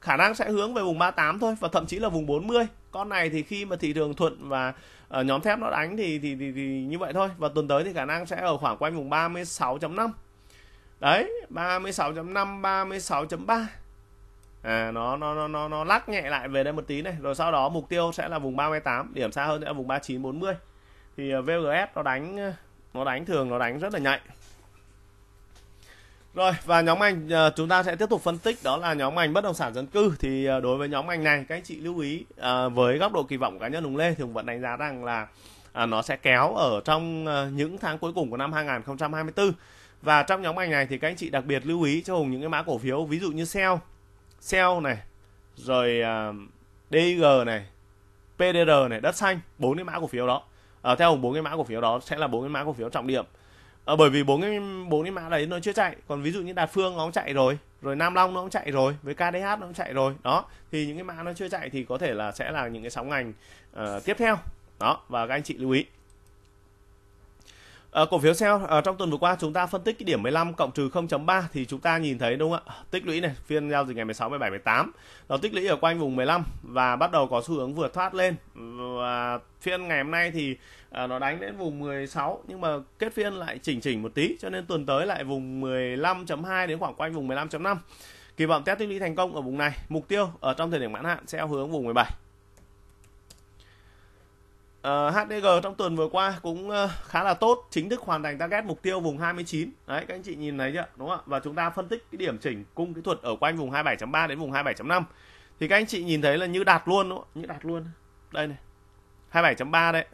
Speaker 1: khả năng sẽ hướng về vùng 38 thôi và thậm chí là vùng 40. Con này thì khi mà thị trường thuận và uh, nhóm thép nó đánh thì, thì thì thì như vậy thôi và tuần tới thì khả năng sẽ ở khoảng quanh vùng 36.5 đấy 36.5 36.3 à nó nó nó nó nó lắc nhẹ lại về đây một tí này rồi sau đó mục tiêu sẽ là vùng 38 điểm xa hơn sẽ là vùng 39 40 thì ờ, VGS nó đánh ờ, nó đánh thường nó đánh rất là nhạy rồi và nhóm ngành ờ, chúng ta sẽ tiếp tục phân tích đó là nhóm ngành bất động sản dân cư thì đối với nhóm ngành này các anh chị lưu ý với góc độ kỳ vọng cá nhân Hùng Lê thì Hùng vẫn đánh giá rằng là à, nó sẽ kéo ở trong những tháng cuối cùng của năm 2024 và trong nhóm ngành này thì các anh chị đặc biệt lưu ý cho hùng những cái mã cổ phiếu ví dụ như sell sell này rồi uh, này pdr này đất xanh bốn cái mã cổ phiếu đó à, theo hùng bốn cái mã cổ phiếu đó sẽ là bốn cái mã cổ phiếu trọng điểm à, bởi vì bốn cái bốn cái mã đấy nó chưa chạy còn ví dụ như đạt phương nó cũng chạy rồi rồi nam long nó cũng chạy rồi với kdh nó cũng chạy rồi đó thì những cái mã nó chưa chạy thì có thể là sẽ là những cái sóng ngành uh, tiếp theo đó và các anh chị lưu ý Ờ, cổ phiếu sell ờ, trong tuần vừa qua chúng ta phân tích cái điểm 15 cộng trừ 0.3 thì chúng ta nhìn thấy đúng không ạ? Tích lũy này, phiên giao dịch ngày 16 17 18 nó tích lũy ở quanh vùng 15 và bắt đầu có xu hướng vượt thoát lên. Và phiên ngày hôm nay thì ờ, nó đánh đến vùng 16 nhưng mà kết phiên lại chỉnh chỉnh một tí cho nên tuần tới lại vùng 15.2 đến khoảng quanh vùng 15.5. Kỳ vọng test tích lũy thành công ở vùng này, mục tiêu ở trong thời điểm ngắn hạn sẽ hướng vùng 17. Uh, ờ, HDG trong tuần vừa qua cũng uh, khá là tốt, chính thức hoàn thành target mục tiêu vùng 29. Đấy các anh chị nhìn thấy chưa? Đúng không ạ? Và chúng ta phân tích cái điểm chỉnh cung kỹ thuật ở quanh vùng 27.3 đến vùng 27.5. Thì các anh chị nhìn thấy là như đạt luôn đúng không? Như đạt luôn. Đây này. 27.3 đấy.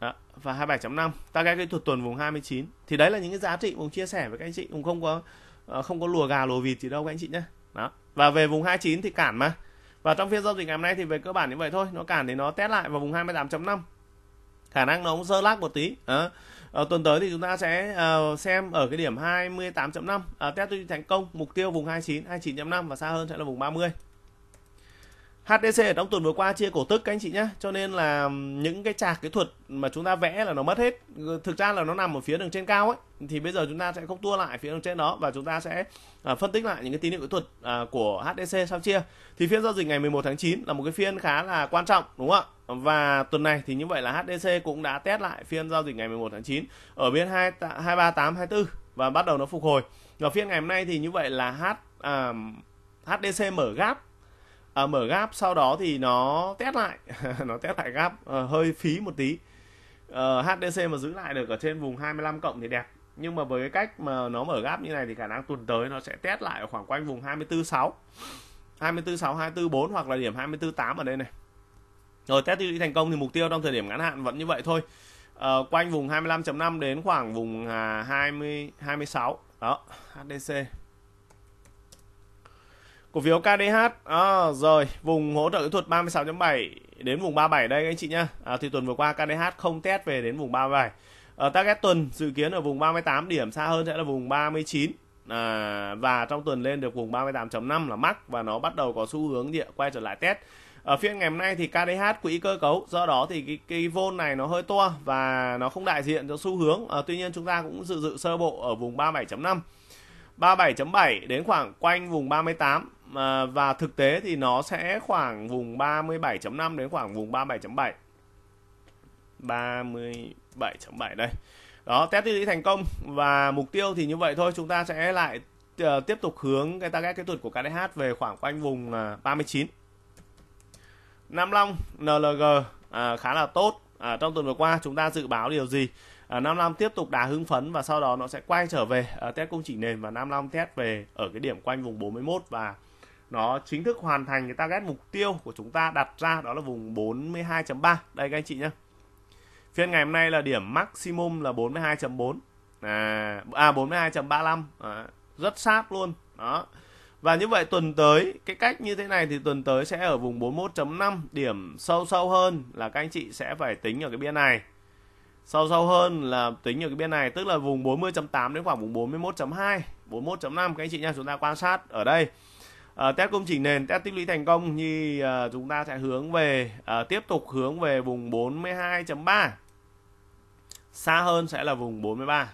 Speaker 1: Đó, và 27.5 target kỹ thuật tuần vùng 29. Thì đấy là những cái giá trị cùng chia sẻ với các anh chị, cũng không có ờ, không có lùa gà lùa vịt gì đâu các anh chị nhé. Đó. Và về vùng 29 thì cản mà và trong phiên giao dịch ngày hôm nay thì về cơ bản như vậy thôi nó cản thì nó test lại vào vùng 28.5 khả năng nó cũng sơ lác một tí à, à, tuần tới thì chúng ta sẽ à, xem ở cái điểm 28.5 à, ờ, test tuy thành công mục tiêu vùng 29 29.5 và xa hơn sẽ là vùng 30 HTC ở trong tuần vừa qua chia cổ tức các anh chị nhé cho nên là những cái trạc kỹ thuật mà chúng ta vẽ là nó mất hết thực ra là nó nằm ở phía đường trên cao ấy thì bây giờ chúng ta sẽ không tua lại phía đường trên đó và chúng ta sẽ à, phân tích lại những cái tín hiệu kỹ thuật à, của HTC sau chia thì phiên giao dịch ngày 11 tháng 9 là một cái phiên khá là quan trọng đúng không ạ và tuần này thì như vậy là HTC cũng đã test lại phiên giao dịch ngày 11 tháng 9 ở biên 2 24 và bắt đầu nó phục hồi và phiên ngày hôm nay thì như vậy là H à, HTC mở gap à, mở gap sau đó thì nó test lại nó test lại gap à, ờ, hơi phí một tí à, ờ, HDC mà giữ lại được ở trên vùng 25 cộng thì đẹp nhưng mà với cái cách mà nó mở gap như này thì khả năng tuần tới nó sẽ test lại ở khoảng quanh vùng 24,6, 24,6, 244 hoặc là điểm 24,8 ở đây này rồi test đi thành công thì mục tiêu trong thời điểm ngắn hạn vẫn như vậy thôi à, quanh vùng 25.5 đến khoảng vùng 20 à, 26 đó HDC cổ phiếu KDH à, rồi vùng hỗ trợ kỹ thuật 36.7 đến vùng 37 đây anh chị nhá à, thì tuần vừa qua KDH không test về đến vùng 37 ở ờ, target tuần dự kiến ở vùng 38 điểm xa hơn sẽ là vùng 39 à, và trong tuần lên được vùng 38.5 là mắc và nó bắt đầu có xu hướng địa quay trở lại test ở ờ, phiên ngày hôm nay thì KDH quỹ cơ cấu do đó thì cái, cái vol này nó hơi to và nó không đại diện cho xu hướng à, tuy nhiên chúng ta cũng dự dự sơ bộ ở vùng 37.5 37.7 đến khoảng quanh vùng 38 à, và thực tế thì nó sẽ khoảng vùng 37.5 đến khoảng vùng 37.7 37.7 đây đó test tiêu thành công và mục tiêu thì như vậy thôi chúng ta sẽ lại ờ, tiếp tục hướng cái target kỹ thuật của KDH về khoảng quanh vùng uh, ờ, 39 Nam Long NLG uh, à, khá là tốt uh, trong tuần vừa qua chúng ta dự báo điều gì uh, Nam Long tiếp tục đà hưng phấn và sau đó nó sẽ quay trở về uh, test công trình nền và Nam Long test về ở cái điểm quanh vùng 41 và nó chính thức hoàn thành cái target mục tiêu của chúng ta đặt ra đó là vùng 42.3 đây các anh chị nhé phiên ngày hôm nay là điểm maximum là 42.4 à, à 42.35 à, rất sát luôn đó và như vậy tuần tới cái cách như thế này thì tuần tới sẽ ở vùng 41.5 điểm sâu sâu hơn là các anh chị sẽ phải tính ở cái biên này sâu sâu hơn là tính ở cái biên này tức là vùng 40.8 đến khoảng vùng 41.2 41.5 các anh chị nha chúng ta quan sát ở đây Ờ, test công trình nền, test tích lũy thành công thì à, chúng ta sẽ hướng về à, tiếp tục hướng về vùng 42.3. Xa hơn sẽ là vùng 43.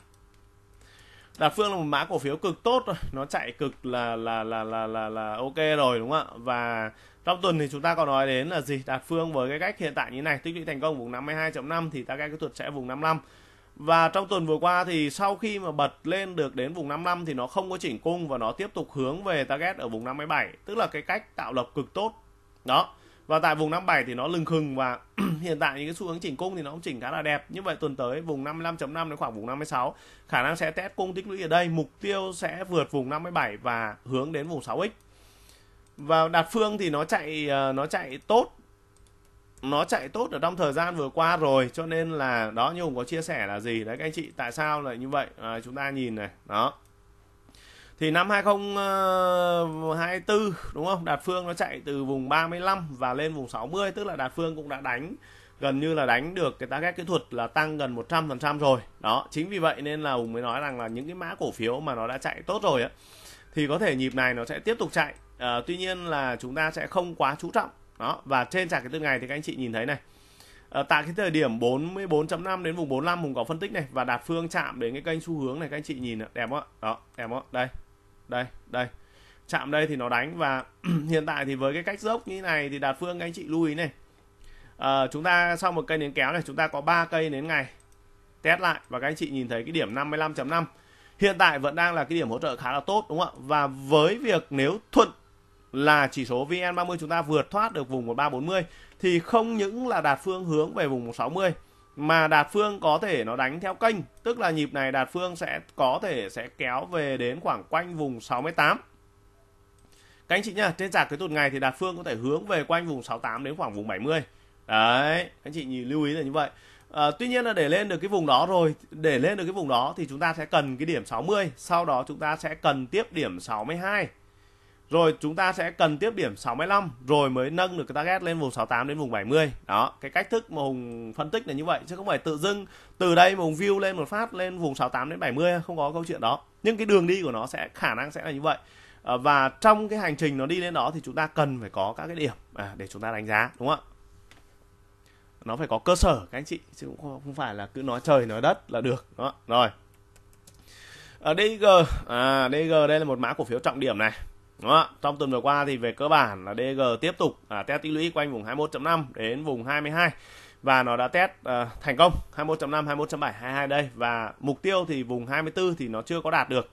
Speaker 1: Đạt Phương là một mã cổ phiếu cực tốt rồi, nó chạy cực là là là là là là ok rồi đúng không ạ? Và trong tuần thì chúng ta có nói đến là gì? Đạt Phương với cái cách hiện tại như này, tích lũy thành công vùng 52.5 thì ta cái kỹ thuật sẽ vùng 55 và trong tuần vừa qua thì sau khi mà bật lên được đến vùng 55 thì nó không có chỉnh cung và nó tiếp tục hướng về target ở vùng 57, tức là cái cách tạo lập cực tốt. Đó. Và tại vùng 57 thì nó lưng khừng và hiện tại những cái xu hướng chỉnh cung thì nó cũng chỉnh khá là đẹp. Như vậy tuần tới vùng 55.5 đến khoảng vùng 56, khả năng sẽ test cung tích lũy ở đây, mục tiêu sẽ vượt vùng 57 và hướng đến vùng 6x. Và đạt phương thì nó chạy ờ, nó chạy tốt nó chạy tốt ở trong thời gian vừa qua rồi cho nên là đó như hùng có chia sẻ là gì đấy các anh chị tại sao lại như vậy à, chúng ta nhìn này đó thì năm 2024 ờ, đúng không đạt phương nó chạy từ vùng 35 và lên vùng 60 tức là đạt phương cũng đã đánh gần như là đánh được cái target kỹ thuật là tăng gần 100% rồi đó chính vì vậy nên là hùng mới nói rằng là những cái mã cổ phiếu mà nó đã chạy tốt rồi á thì có thể nhịp này nó sẽ tiếp tục chạy à, tuy nhiên là chúng ta sẽ không quá chú trọng đó và trên chart cái từ ngày thì các anh chị nhìn thấy này à, tại cái thời điểm 44.5 đến vùng 45 vùng có phân tích này và đạt phương chạm đến cái kênh xu hướng này các anh chị nhìn đẹp không ạ đó đẹp không ạ đây đây đây chạm đây thì nó đánh và hiện tại thì với cái cách dốc như này thì đạt phương các anh chị lưu ý này à, chúng ta sau một cây nến kéo này chúng ta có 3 cây nến ngày test lại và các anh chị nhìn thấy cái điểm 55.5 hiện tại vẫn đang là cái điểm hỗ trợ khá là tốt đúng không ạ và với việc nếu thuận là chỉ số VN30 chúng ta vượt thoát được vùng 1340 thì không những là đạt phương hướng về vùng 160 mà đạt phương có thể nó đánh theo kênh, tức là nhịp này đạt phương sẽ có thể sẽ kéo về đến khoảng quanh vùng 68. Các anh chị nhá, trên giả cái tuần ngày thì đạt phương có thể hướng về quanh vùng 68 đến khoảng vùng 70. Đấy, các anh chị nhìn lưu ý là như vậy. À, tuy nhiên là để lên được cái vùng đó rồi, để lên được cái vùng đó thì chúng ta sẽ cần cái điểm 60, sau đó chúng ta sẽ cần tiếp điểm 62. Rồi chúng ta sẽ cần tiếp điểm 65 rồi mới nâng được cái target lên vùng 68 đến vùng 70. Đó, cái cách thức mà Hùng phân tích là như vậy chứ không phải tự dưng từ đây mà Hùng view lên một phát lên vùng 68 đến 70 không có câu chuyện đó. Nhưng cái đường đi của nó sẽ khả năng sẽ là như vậy. Ờ, và trong cái hành trình nó đi lên đó thì chúng ta cần phải có các cái điểm à, để chúng ta đánh giá đúng không ạ? Nó phải có cơ sở các anh chị chứ cũng không phải là cứ nói trời nói đất là được đó. Rồi. Ở ờ, DG, à DG đây là một mã cổ phiếu trọng điểm này đó, trong tuần vừa qua thì về cơ bản là DG tiếp tục à, test tích lũy quanh vùng 21.5 đến vùng 22 và nó đã test uh, thành công 21.5, 21.7, 22 đây và mục tiêu thì vùng 24 thì nó chưa có đạt được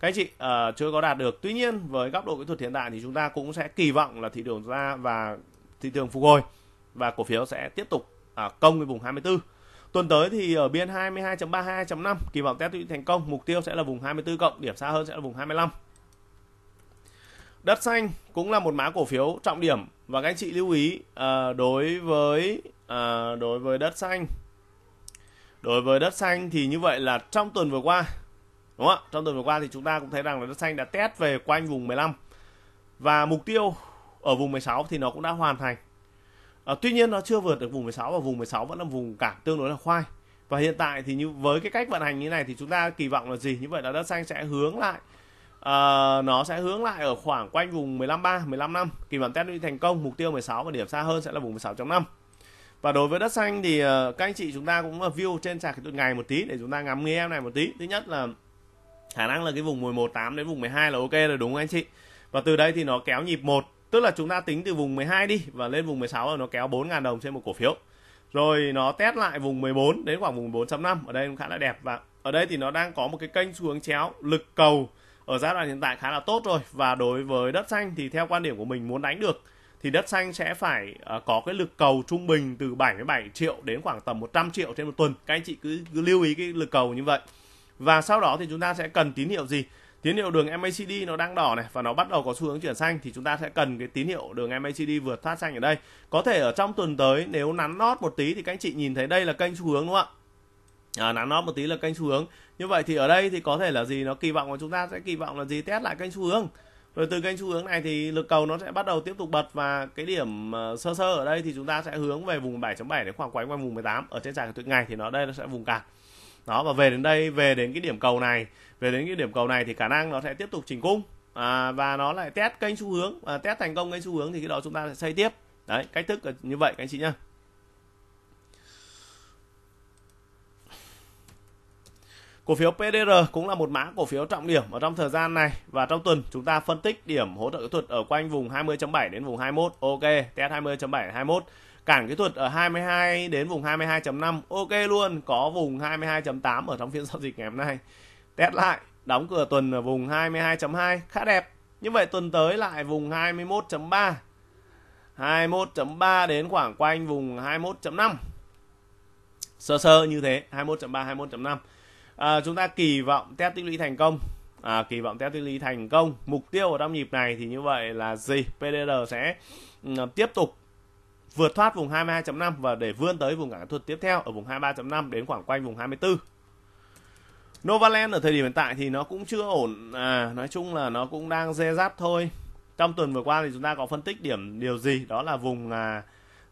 Speaker 1: các anh chị uh, chưa có đạt được tuy nhiên với góc độ kỹ thuật hiện tại thì chúng ta cũng sẽ kỳ vọng là thị trường ra và thị trường phục hồi và cổ phiếu sẽ tiếp tục uh, công cái vùng 24 tuần tới thì ở biên 22.32.5 kỳ vọng test thành công mục tiêu sẽ là vùng 24 cộng điểm xa hơn sẽ là vùng 25 Đất xanh cũng là một mã cổ phiếu trọng điểm và các anh chị lưu ý uh, đối với uh, đối với đất xanh. Đối với đất xanh thì như vậy là trong tuần vừa qua đúng không ạ? Trong tuần vừa qua thì chúng ta cũng thấy rằng là đất xanh đã test về quanh vùng 15 và mục tiêu ở vùng 16 thì nó cũng đã hoàn thành. À, tuy nhiên nó chưa vượt được vùng 16 và vùng 16 vẫn là vùng cản tương đối là khoai. Và hiện tại thì như với cái cách vận hành như này thì chúng ta kỳ vọng là gì? Như vậy là đất xanh sẽ hướng lại Uh, nó sẽ hướng lại ở khoảng quanh vùng 15.3, 15 năm kỳ vọng test đi thành công mục tiêu 16 và điểm xa hơn sẽ là vùng 16.5 và đối với đất xanh thì uh, các anh chị chúng ta cũng ờ, view trên sạc kỹ ngày một tí để chúng ta ngắm nghe em này một tí thứ nhất là khả năng là cái vùng 11.8 đến vùng 12 là ok là đúng không anh chị và từ đây thì nó kéo nhịp một tức là chúng ta tính từ vùng 12 đi và lên vùng 16 là nó kéo 4.000 đồng trên một cổ phiếu rồi nó test lại vùng 14 đến khoảng vùng 4.5 ở đây cũng khá là đẹp và ở đây thì nó đang có một cái kênh xuống chéo lực cầu ở giai đoạn hiện tại khá là tốt rồi và đối với đất xanh thì theo quan điểm của mình muốn đánh được thì đất xanh sẽ phải uh, có cái lực cầu trung bình từ 77 triệu đến khoảng tầm 100 triệu trên một tuần. Các anh chị cứ, cứ lưu ý cái lực cầu như vậy. Và sau đó thì chúng ta sẽ cần tín hiệu gì? Tín hiệu đường MACD nó đang đỏ này và nó bắt đầu có xu hướng chuyển xanh thì chúng ta sẽ cần cái tín hiệu đường MACD vượt thoát xanh ở đây. Có thể ở trong tuần tới nếu nắn nót một tí thì các anh chị nhìn thấy đây là kênh xu hướng đúng không ạ? à, nắn nóp một tí là kênh xu hướng như vậy thì ở đây thì có thể là gì nó kỳ vọng của chúng ta sẽ kỳ vọng là gì test lại kênh xu hướng rồi từ kênh xu hướng này thì lực cầu nó sẽ bắt đầu tiếp tục bật và cái điểm ờ, sơ sơ ở đây thì chúng ta sẽ hướng về vùng 7.7 đến khoảng quanh quanh vùng 18 ở trên sàn tuyến ngày thì nó đây nó sẽ vùng cản đó và về đến đây về đến cái điểm cầu này về đến cái điểm cầu này thì khả năng nó sẽ tiếp tục chỉnh cung à, và nó lại test kênh xu hướng và test thành công kênh xu hướng thì cái đó chúng ta sẽ xây tiếp đấy cách thức là như vậy các anh chị nhá Cổ phiếu PDR cũng là một mã cổ phiếu trọng điểm ở trong thời gian này và trong tuần chúng ta phân tích điểm hỗ trợ kỹ thuật ở quanh vùng 20.7 đến vùng 21. Ok, test 20.7 21. Cản kỹ thuật ở 22 đến vùng 22.5. Ok luôn, có vùng 22.8 ở trong phiên giao dịch ngày hôm nay. Test lại, đóng cửa tuần ở vùng 22.2 khá đẹp. Như vậy tuần tới lại vùng 21.3. 21.3 đến khoảng quanh vùng 21.5. Sơ sơ như thế, 21.3 21.5 à, chúng ta kỳ vọng test tích lũy thành công à, kỳ vọng test tích lũy thành công mục tiêu ở trong nhịp này thì như vậy là gì PDR sẽ ừ, tiếp tục vượt thoát vùng 22.5 và để vươn tới vùng cản thuật tiếp theo ở vùng 23.5 đến khoảng quanh vùng 24 Novaland ở thời điểm hiện tại thì nó cũng chưa ổn à nói chung là nó cũng đang dê giáp thôi trong tuần vừa qua thì chúng ta có phân tích điểm điều gì đó là vùng là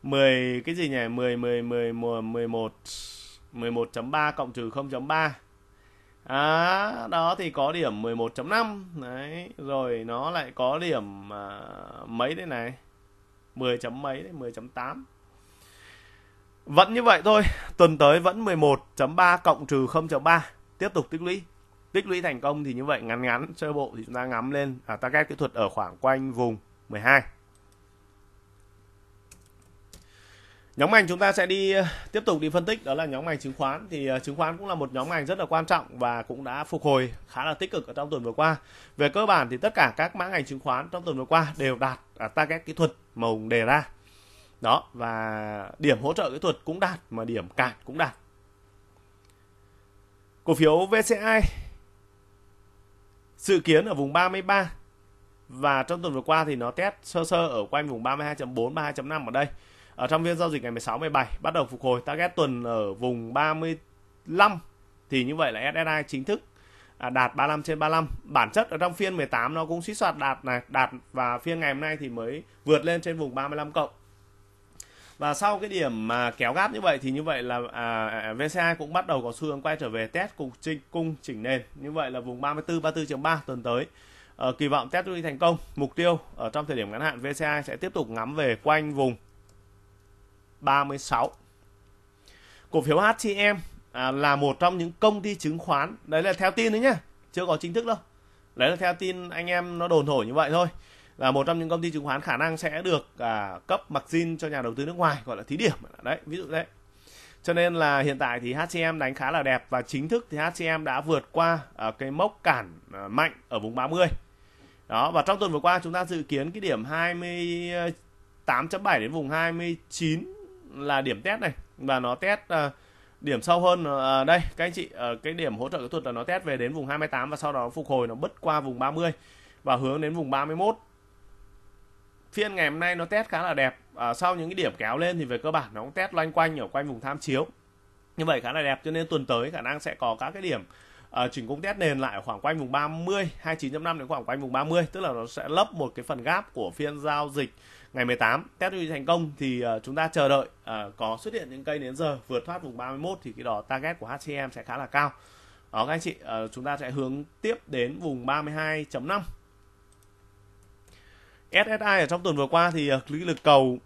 Speaker 1: 10 cái gì nhỉ 10 10 10 11 11.3 cộng trừ 0.3 À, đó thì có điểm 11.5 đấy rồi nó lại có điểm à, mấy đây này 10 chấm mấy đấy 10.8 vẫn như vậy thôi tuần tới vẫn 11.3 cộng trừ 0.3 tiếp tục tích lũy tích lũy thành công thì như vậy ngắn ngắn sơ bộ thì chúng ta ngắm lên à, target kỹ thuật ở khoảng quanh vùng 12 Nhóm ngành chúng ta sẽ đi ờ, tiếp tục đi phân tích đó là nhóm ngành chứng khoán thì ờ, chứng khoán cũng là một nhóm ngành rất là quan trọng và cũng đã phục hồi khá là tích cực ở trong tuần vừa qua. Về cơ bản thì tất cả các mã ngành chứng khoán trong tuần vừa qua đều đạt à, target kỹ thuật mà đề ra. Đó và điểm hỗ trợ kỹ thuật cũng đạt mà điểm cản cũng đạt. Cổ phiếu VCI dự kiến ở vùng 33 và trong tuần vừa qua thì nó test sơ sơ ở quanh vùng 32.4 32.5 ở đây ở trong phiên giao dịch ngày 16 17 bắt đầu phục hồi target tuần ở vùng 35 thì như vậy là SSI chính thức à, đạt 35 trên 35 bản chất ở trong phiên 18 nó cũng suýt soạt đạt này đạt và phiên ngày hôm nay thì mới vượt lên trên vùng 35 cộng và sau cái điểm mà kéo gáp như vậy thì như vậy là à, à VCI cũng bắt đầu có xu hướng quay trở về test cùng chỉnh cung chỉnh nền như vậy là vùng 34 34.3 tuần tới à, kỳ vọng test đi thành công mục tiêu ở trong thời điểm ngắn hạn VCI sẽ tiếp tục ngắm về quanh vùng 36. Cổ phiếu HTM à, là một trong những công ty chứng khoán, đấy là theo tin đấy nhá, chưa có chính thức đâu. Đấy là theo tin anh em nó đồn thổi như vậy thôi. Là một trong những công ty chứng khoán khả năng sẽ được à, cấp margin cho nhà đầu tư nước ngoài gọi là thí điểm đấy, ví dụ đấy. Cho nên là hiện tại thì HCM đánh khá là đẹp và chính thức thì HCM đã vượt qua à, cái mốc cản à, mạnh ở vùng 30. Đó và trong tuần vừa qua chúng ta dự kiến cái điểm 20 8.7 đến vùng 29 là điểm test này và nó test uh, điểm sâu hơn uh, đây các anh chị uh, cái điểm hỗ trợ kỹ thuật là nó test về đến vùng 28 và sau đó phục hồi nó bứt qua vùng 30 và hướng đến vùng 31 phiên ngày hôm nay nó test khá là đẹp à, sau những cái điểm kéo lên thì về cơ bản nó cũng test loanh quanh ở quanh vùng tham chiếu như vậy khá là đẹp cho nên tuần tới khả năng sẽ có các cái điểm uh, chỉnh cung test nền lại khoảng quanh vùng 30 29.5 đến khoảng quanh vùng 30 tức là nó sẽ lấp một cái phần gáp của phiên giao dịch ngày 18 test duy thành công thì uh, chúng ta chờ đợi uh, có xuất hiện những cây đến giờ vượt thoát vùng 31 thì cái đó target của HCM sẽ khá là cao đó các anh chị uh, chúng ta sẽ hướng tiếp đến vùng 32.5 SSI ở trong tuần vừa qua thì uh, lực cầu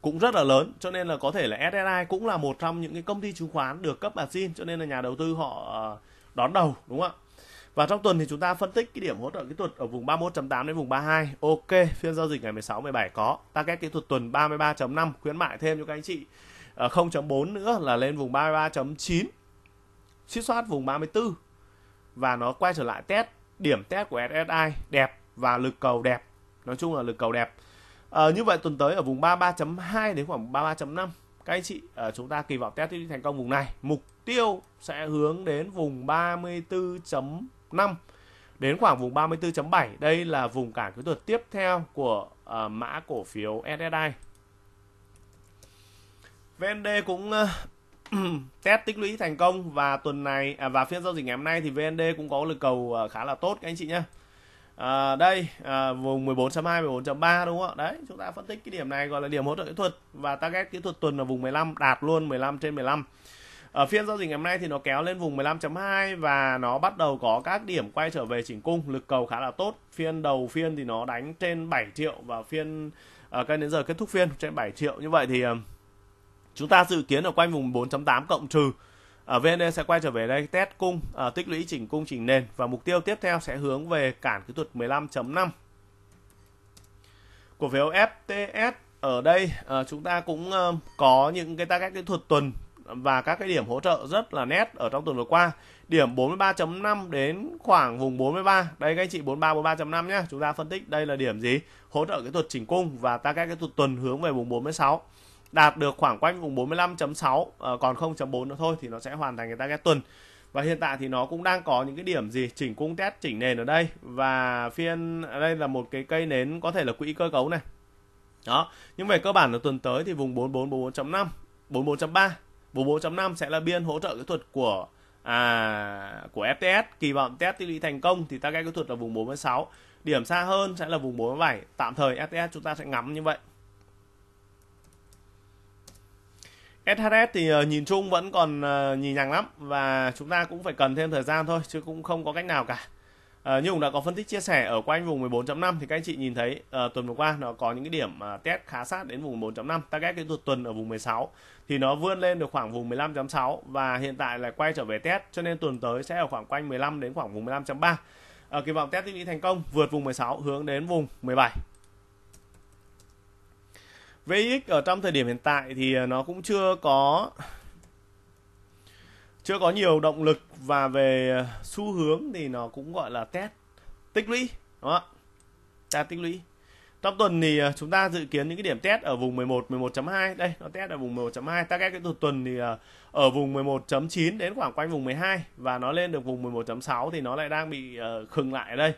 Speaker 1: cũng rất là lớn cho nên là có thể là SSI cũng là một trong những cái công ty chứng khoán được cấp bản xin cho nên là nhà đầu tư họ uh, đón đầu đúng không ạ và trong tuần thì chúng ta phân tích cái điểm hỗ trợ kỹ thuật ở vùng 31.8 đến vùng 32 ok phiên giao dịch ngày 16 17 có target kỹ thuật tuần 33.5 khuyến mại thêm cho các anh chị 0.4 ờ, nữa là lên vùng 33.9 suýt soát vùng 34 và nó quay trở lại test điểm test của SSI đẹp và lực cầu đẹp nói chung là lực cầu đẹp à, như vậy tuần tới ở vùng 33.2 đến khoảng 33.5 các anh chị uh, chúng ta kỳ vọng test tiếp thành công vùng này mục tiêu sẽ hướng đến vùng 34.5 đến khoảng vùng 34.7 đây là vùng cản kỹ thuật tiếp theo của uh, mã cổ phiếu SSI VND cũng uh, test tích lũy thành công và tuần này à, và phiên giao dịch ngày hôm nay thì VND cũng có lực cầu khá là tốt các anh chị nhé à, đây à, vùng 14.2 14.3 đúng không ạ đấy chúng ta phân tích cái điểm này gọi là điểm hỗ trợ kỹ thuật và target kỹ thuật tuần là vùng 15 đạt luôn 15 trên 15 ở phiên giao dịch ngày hôm nay thì nó kéo lên vùng 15.2 và nó bắt đầu có các điểm quay trở về chỉnh cung lực cầu khá là tốt phiên đầu phiên thì nó đánh trên 7 triệu và phiên à, cái đến giờ kết thúc phiên trên 7 triệu như vậy thì à, chúng ta dự kiến ở quanh vùng 4.8 cộng trừ ở VN e sẽ quay trở về đây test cung à, tích lũy chỉnh cung chỉnh nền và mục tiêu tiếp theo sẽ hướng về cản kỹ thuật 15.5 cổ phiếu FTS ở đây à, chúng ta cũng à, có những cái target kỹ thuật tuần và các cái điểm hỗ trợ rất là nét ở trong tuần vừa qua điểm 43.5 đến khoảng vùng 43 đây các anh chị 43 43.5 nhá chúng ta phân tích đây là điểm gì hỗ trợ kỹ thuật chỉnh cung và target kỹ thuật tuần hướng về vùng 46 đạt được khoảng quanh vùng 45.6 ờ, còn 0.4 nữa thôi thì nó sẽ hoàn thành cái target tuần và hiện tại thì nó cũng đang có những cái điểm gì chỉnh cung test chỉnh nền ở đây và phiên ở đây là một cái cây nến có thể là quỹ cơ cấu này đó nhưng về cơ bản là tuần tới thì vùng 44 5 44.3 44.5 sẽ là biên hỗ trợ kỹ thuật của à, của FTS kỳ vọng test tiêu lũy thành công thì target kỹ thuật là vùng 46 điểm xa hơn sẽ là vùng 47 tạm thời FTS chúng ta sẽ ngắm như vậy SHS thì ờ, nhìn chung vẫn còn ờ, nhì nhằng lắm và chúng ta cũng phải cần thêm thời gian thôi chứ cũng không có cách nào cả. À, như Hùng đã có phân tích chia sẻ ở quanh vùng 14.5 thì các anh chị nhìn thấy à, tuần vừa qua nó có những cái điểm à, test khá sát đến vùng 14.5 target cái tuột tuần ở vùng 16 thì nó vươn lên được khoảng vùng 15.6 và hiện tại là quay trở về test cho nên tuần tới sẽ ở khoảng quanh 15 đến khoảng vùng 15.3 à, kỳ vọng test tích lũy thành công vượt vùng 16 hướng đến vùng 17 VX ở trong thời điểm hiện tại thì ờ, nó cũng chưa có chưa có nhiều động lực và về ờ, xu hướng thì nó cũng gọi là test tích lũy đó ta tích lũy trong tuần thì ờ, chúng ta dự kiến những cái điểm test ở vùng 11 11.2 đây nó test ở vùng 11.2 ta cái tuần thì ở vùng 11.9 đến khoảng quanh vùng 12 và nó lên được vùng 11.6 thì nó lại đang bị khừng lại ở đây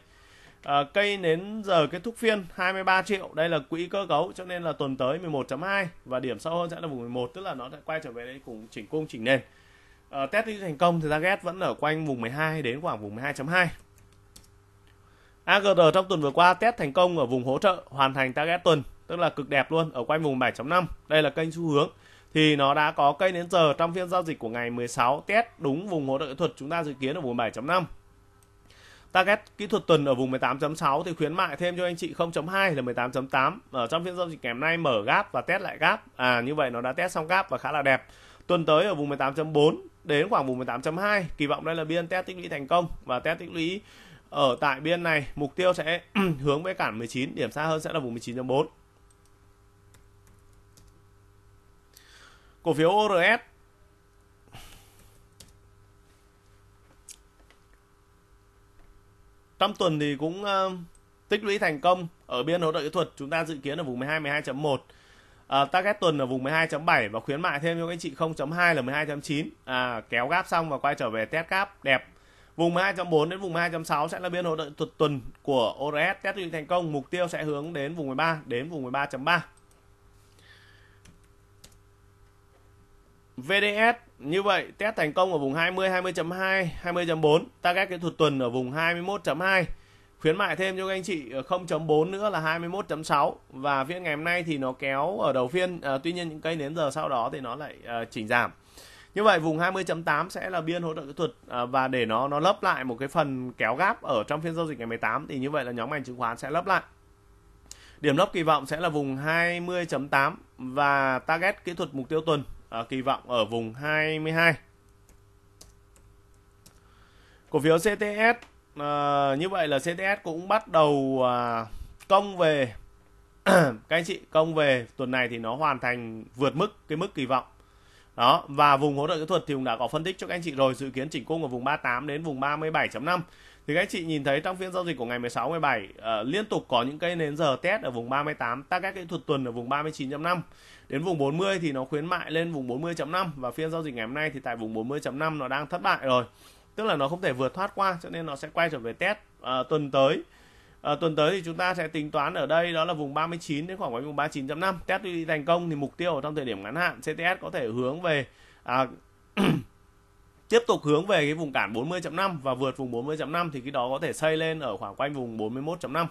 Speaker 1: à, cây đến giờ kết thúc phiên 23 triệu đây là quỹ cơ cấu cho nên là tuần tới 11.2 và điểm sâu hơn sẽ là vùng 11 tức là nó sẽ quay trở về đây cùng chỉnh cung chỉnh nền à, test đi thành công thì target vẫn ở quanh vùng 12 đến khoảng vùng 12.2 AGR trong tuần vừa qua test thành công ở vùng hỗ trợ hoàn thành target tuần tức là cực đẹp luôn ở quanh vùng 7.5 đây là kênh xu hướng thì nó đã có cây đến giờ trong phiên giao dịch của ngày 16 test đúng vùng hỗ trợ kỹ thuật chúng ta dự kiến ở vùng 7.5 Target kỹ thuật tuần ở vùng 18.6 thì khuyến mại thêm cho anh chị 0.2 là 18.8. Ở trong phiên giao dịch ngày hôm nay mở gap và test lại gap. À như vậy nó đã test xong gap và khá là đẹp. Tuần tới ở vùng 18.4 đến khoảng vùng 18.2, kỳ vọng đây là biên test tích lũy thành công và test tích lũy ở tại biên này mục tiêu sẽ hướng với cản 19, điểm xa hơn sẽ là vùng 19.4. Cổ phiếu ORS trong tuần thì cũng uh, tích lũy thành công ở biên hỗ trợ kỹ thuật chúng ta dự kiến ở vùng 12 12.1 uh, target tuần ở vùng 12.7 và khuyến mại thêm cho các anh chị 0.2 là 12.9 à, kéo gáp xong và quay trở về test gáp đẹp vùng 12.4 đến vùng 12.6 sẽ là biên hỗ trợ thuật tuần của ORS test lũy thành công mục tiêu sẽ hướng đến vùng 13 đến vùng 13.3 VDS như vậy test thành công ở vùng 20 20.2 20.4 target kỹ thuật tuần ở vùng 21.2 khuyến mại thêm cho các anh chị 0.4 ờ, nữa là 21.6 và phiên ngày hôm nay thì nó kéo ở đầu phiên à, tuy nhiên những cây đến giờ sau đó thì nó lại à, chỉnh giảm như vậy vùng 20.8 sẽ là biên hỗ trợ kỹ thuật à, và để nó nó lấp lại một cái phần kéo gáp ở trong phiên giao dịch ngày 18 thì như vậy là nhóm ngành chứng khoán sẽ lấp lại điểm lấp kỳ vọng sẽ là vùng 20.8 và target kỹ thuật mục tiêu tuần à, kỳ vọng ở vùng 22. Cổ phiếu CTS à, như vậy là CTS cũng bắt đầu à, công về các anh chị công về tuần này thì nó hoàn thành vượt mức cái mức kỳ vọng đó và vùng hỗ trợ kỹ thuật thì cũng đã có phân tích cho các anh chị rồi dự kiến chỉnh cung ở vùng 38 đến vùng 37.5 thì các anh chị nhìn thấy trong phiên giao dịch của ngày 16 17 uh, liên tục có những cây nến giờ test ở vùng 38 target kỹ thuật tuần ở vùng 39.5 Đến vùng 40 thì nó khuyến mại lên vùng 40.5 và phiên giao dịch ngày hôm nay thì tại vùng 40.5 nó đang thất bại rồi. Tức là nó không thể vượt thoát qua cho nên nó sẽ quay trở về test à, tuần tới. À, tuần tới thì chúng ta sẽ tính toán ở đây đó là vùng 39 đến khoảng quanh vùng 39.5. Test đi thành công thì mục tiêu ở trong thời điểm ngắn hạn CTS có thể hướng về à, tiếp tục hướng về cái vùng cản 40.5 và vượt vùng 40.5 thì cái đó có thể xây lên ở khoảng quanh vùng 41.5.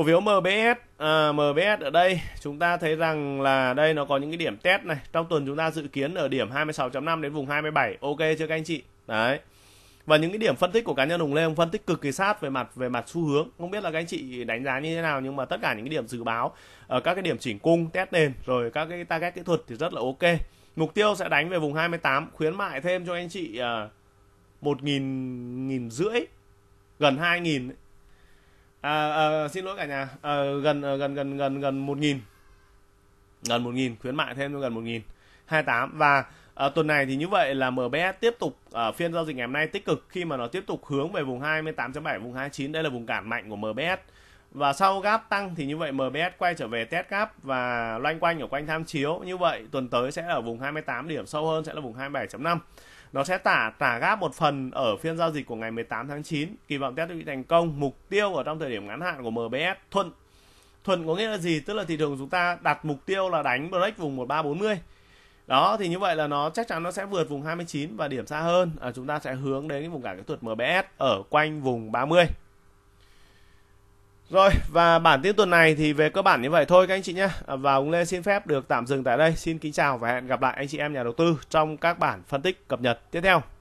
Speaker 1: cổ phiếu MBS à, MBS ở đây chúng ta thấy rằng là đây nó có những cái điểm test này trong tuần chúng ta dự kiến ở điểm 26.5 đến vùng 27 ok chưa các anh chị đấy và những cái điểm phân tích của cá nhân Hùng Lê Hùng phân tích cực kỳ sát về mặt về mặt xu hướng không biết là các anh chị đánh giá như thế nào nhưng mà tất cả những cái điểm dự báo ở các cái điểm chỉnh cung test nền rồi các cái target kỹ thuật thì rất là ok mục tiêu sẽ đánh về vùng 28 khuyến mại thêm cho anh chị 1 à, nghìn nghìn rưỡi gần 2 nghìn à, à, xin lỗi cả nhà à, gần à, gần gần gần gần một nghìn gần một nghìn khuyến mại thêm gần một nghìn hai tám và à, tuần này thì như vậy là MBS tiếp tục ở à, phiên giao dịch ngày hôm nay tích cực khi mà nó tiếp tục hướng về vùng 28.7 vùng 29 đây là vùng cản mạnh của MBS và sau gap tăng thì như vậy MBS quay trở về test gap và loanh quanh ở quanh tham chiếu như vậy tuần tới sẽ ở vùng 28 điểm sâu hơn sẽ là vùng 27.5 nó sẽ tả trả gáp một phần ở phiên giao dịch của ngày 18 tháng 9. Kỳ vọng test bị thành công, mục tiêu ở trong thời điểm ngắn hạn của MBS thuận. Thuận có nghĩa là gì? Tức là thị trường chúng ta đặt mục tiêu là đánh break vùng 1340. Đó thì như vậy là nó chắc chắn nó sẽ vượt vùng 29 và điểm xa hơn. À, chúng ta sẽ hướng đến cái vùng cản kỹ thuật MBS ở quanh vùng 30. Rồi và bản tin tuần này thì về cơ bản như vậy thôi các anh chị nhé. À, và ông Lê xin phép được tạm dừng tại đây. Xin kính chào và hẹn gặp lại anh chị em nhà đầu tư trong các bản phân tích cập nhật tiếp theo.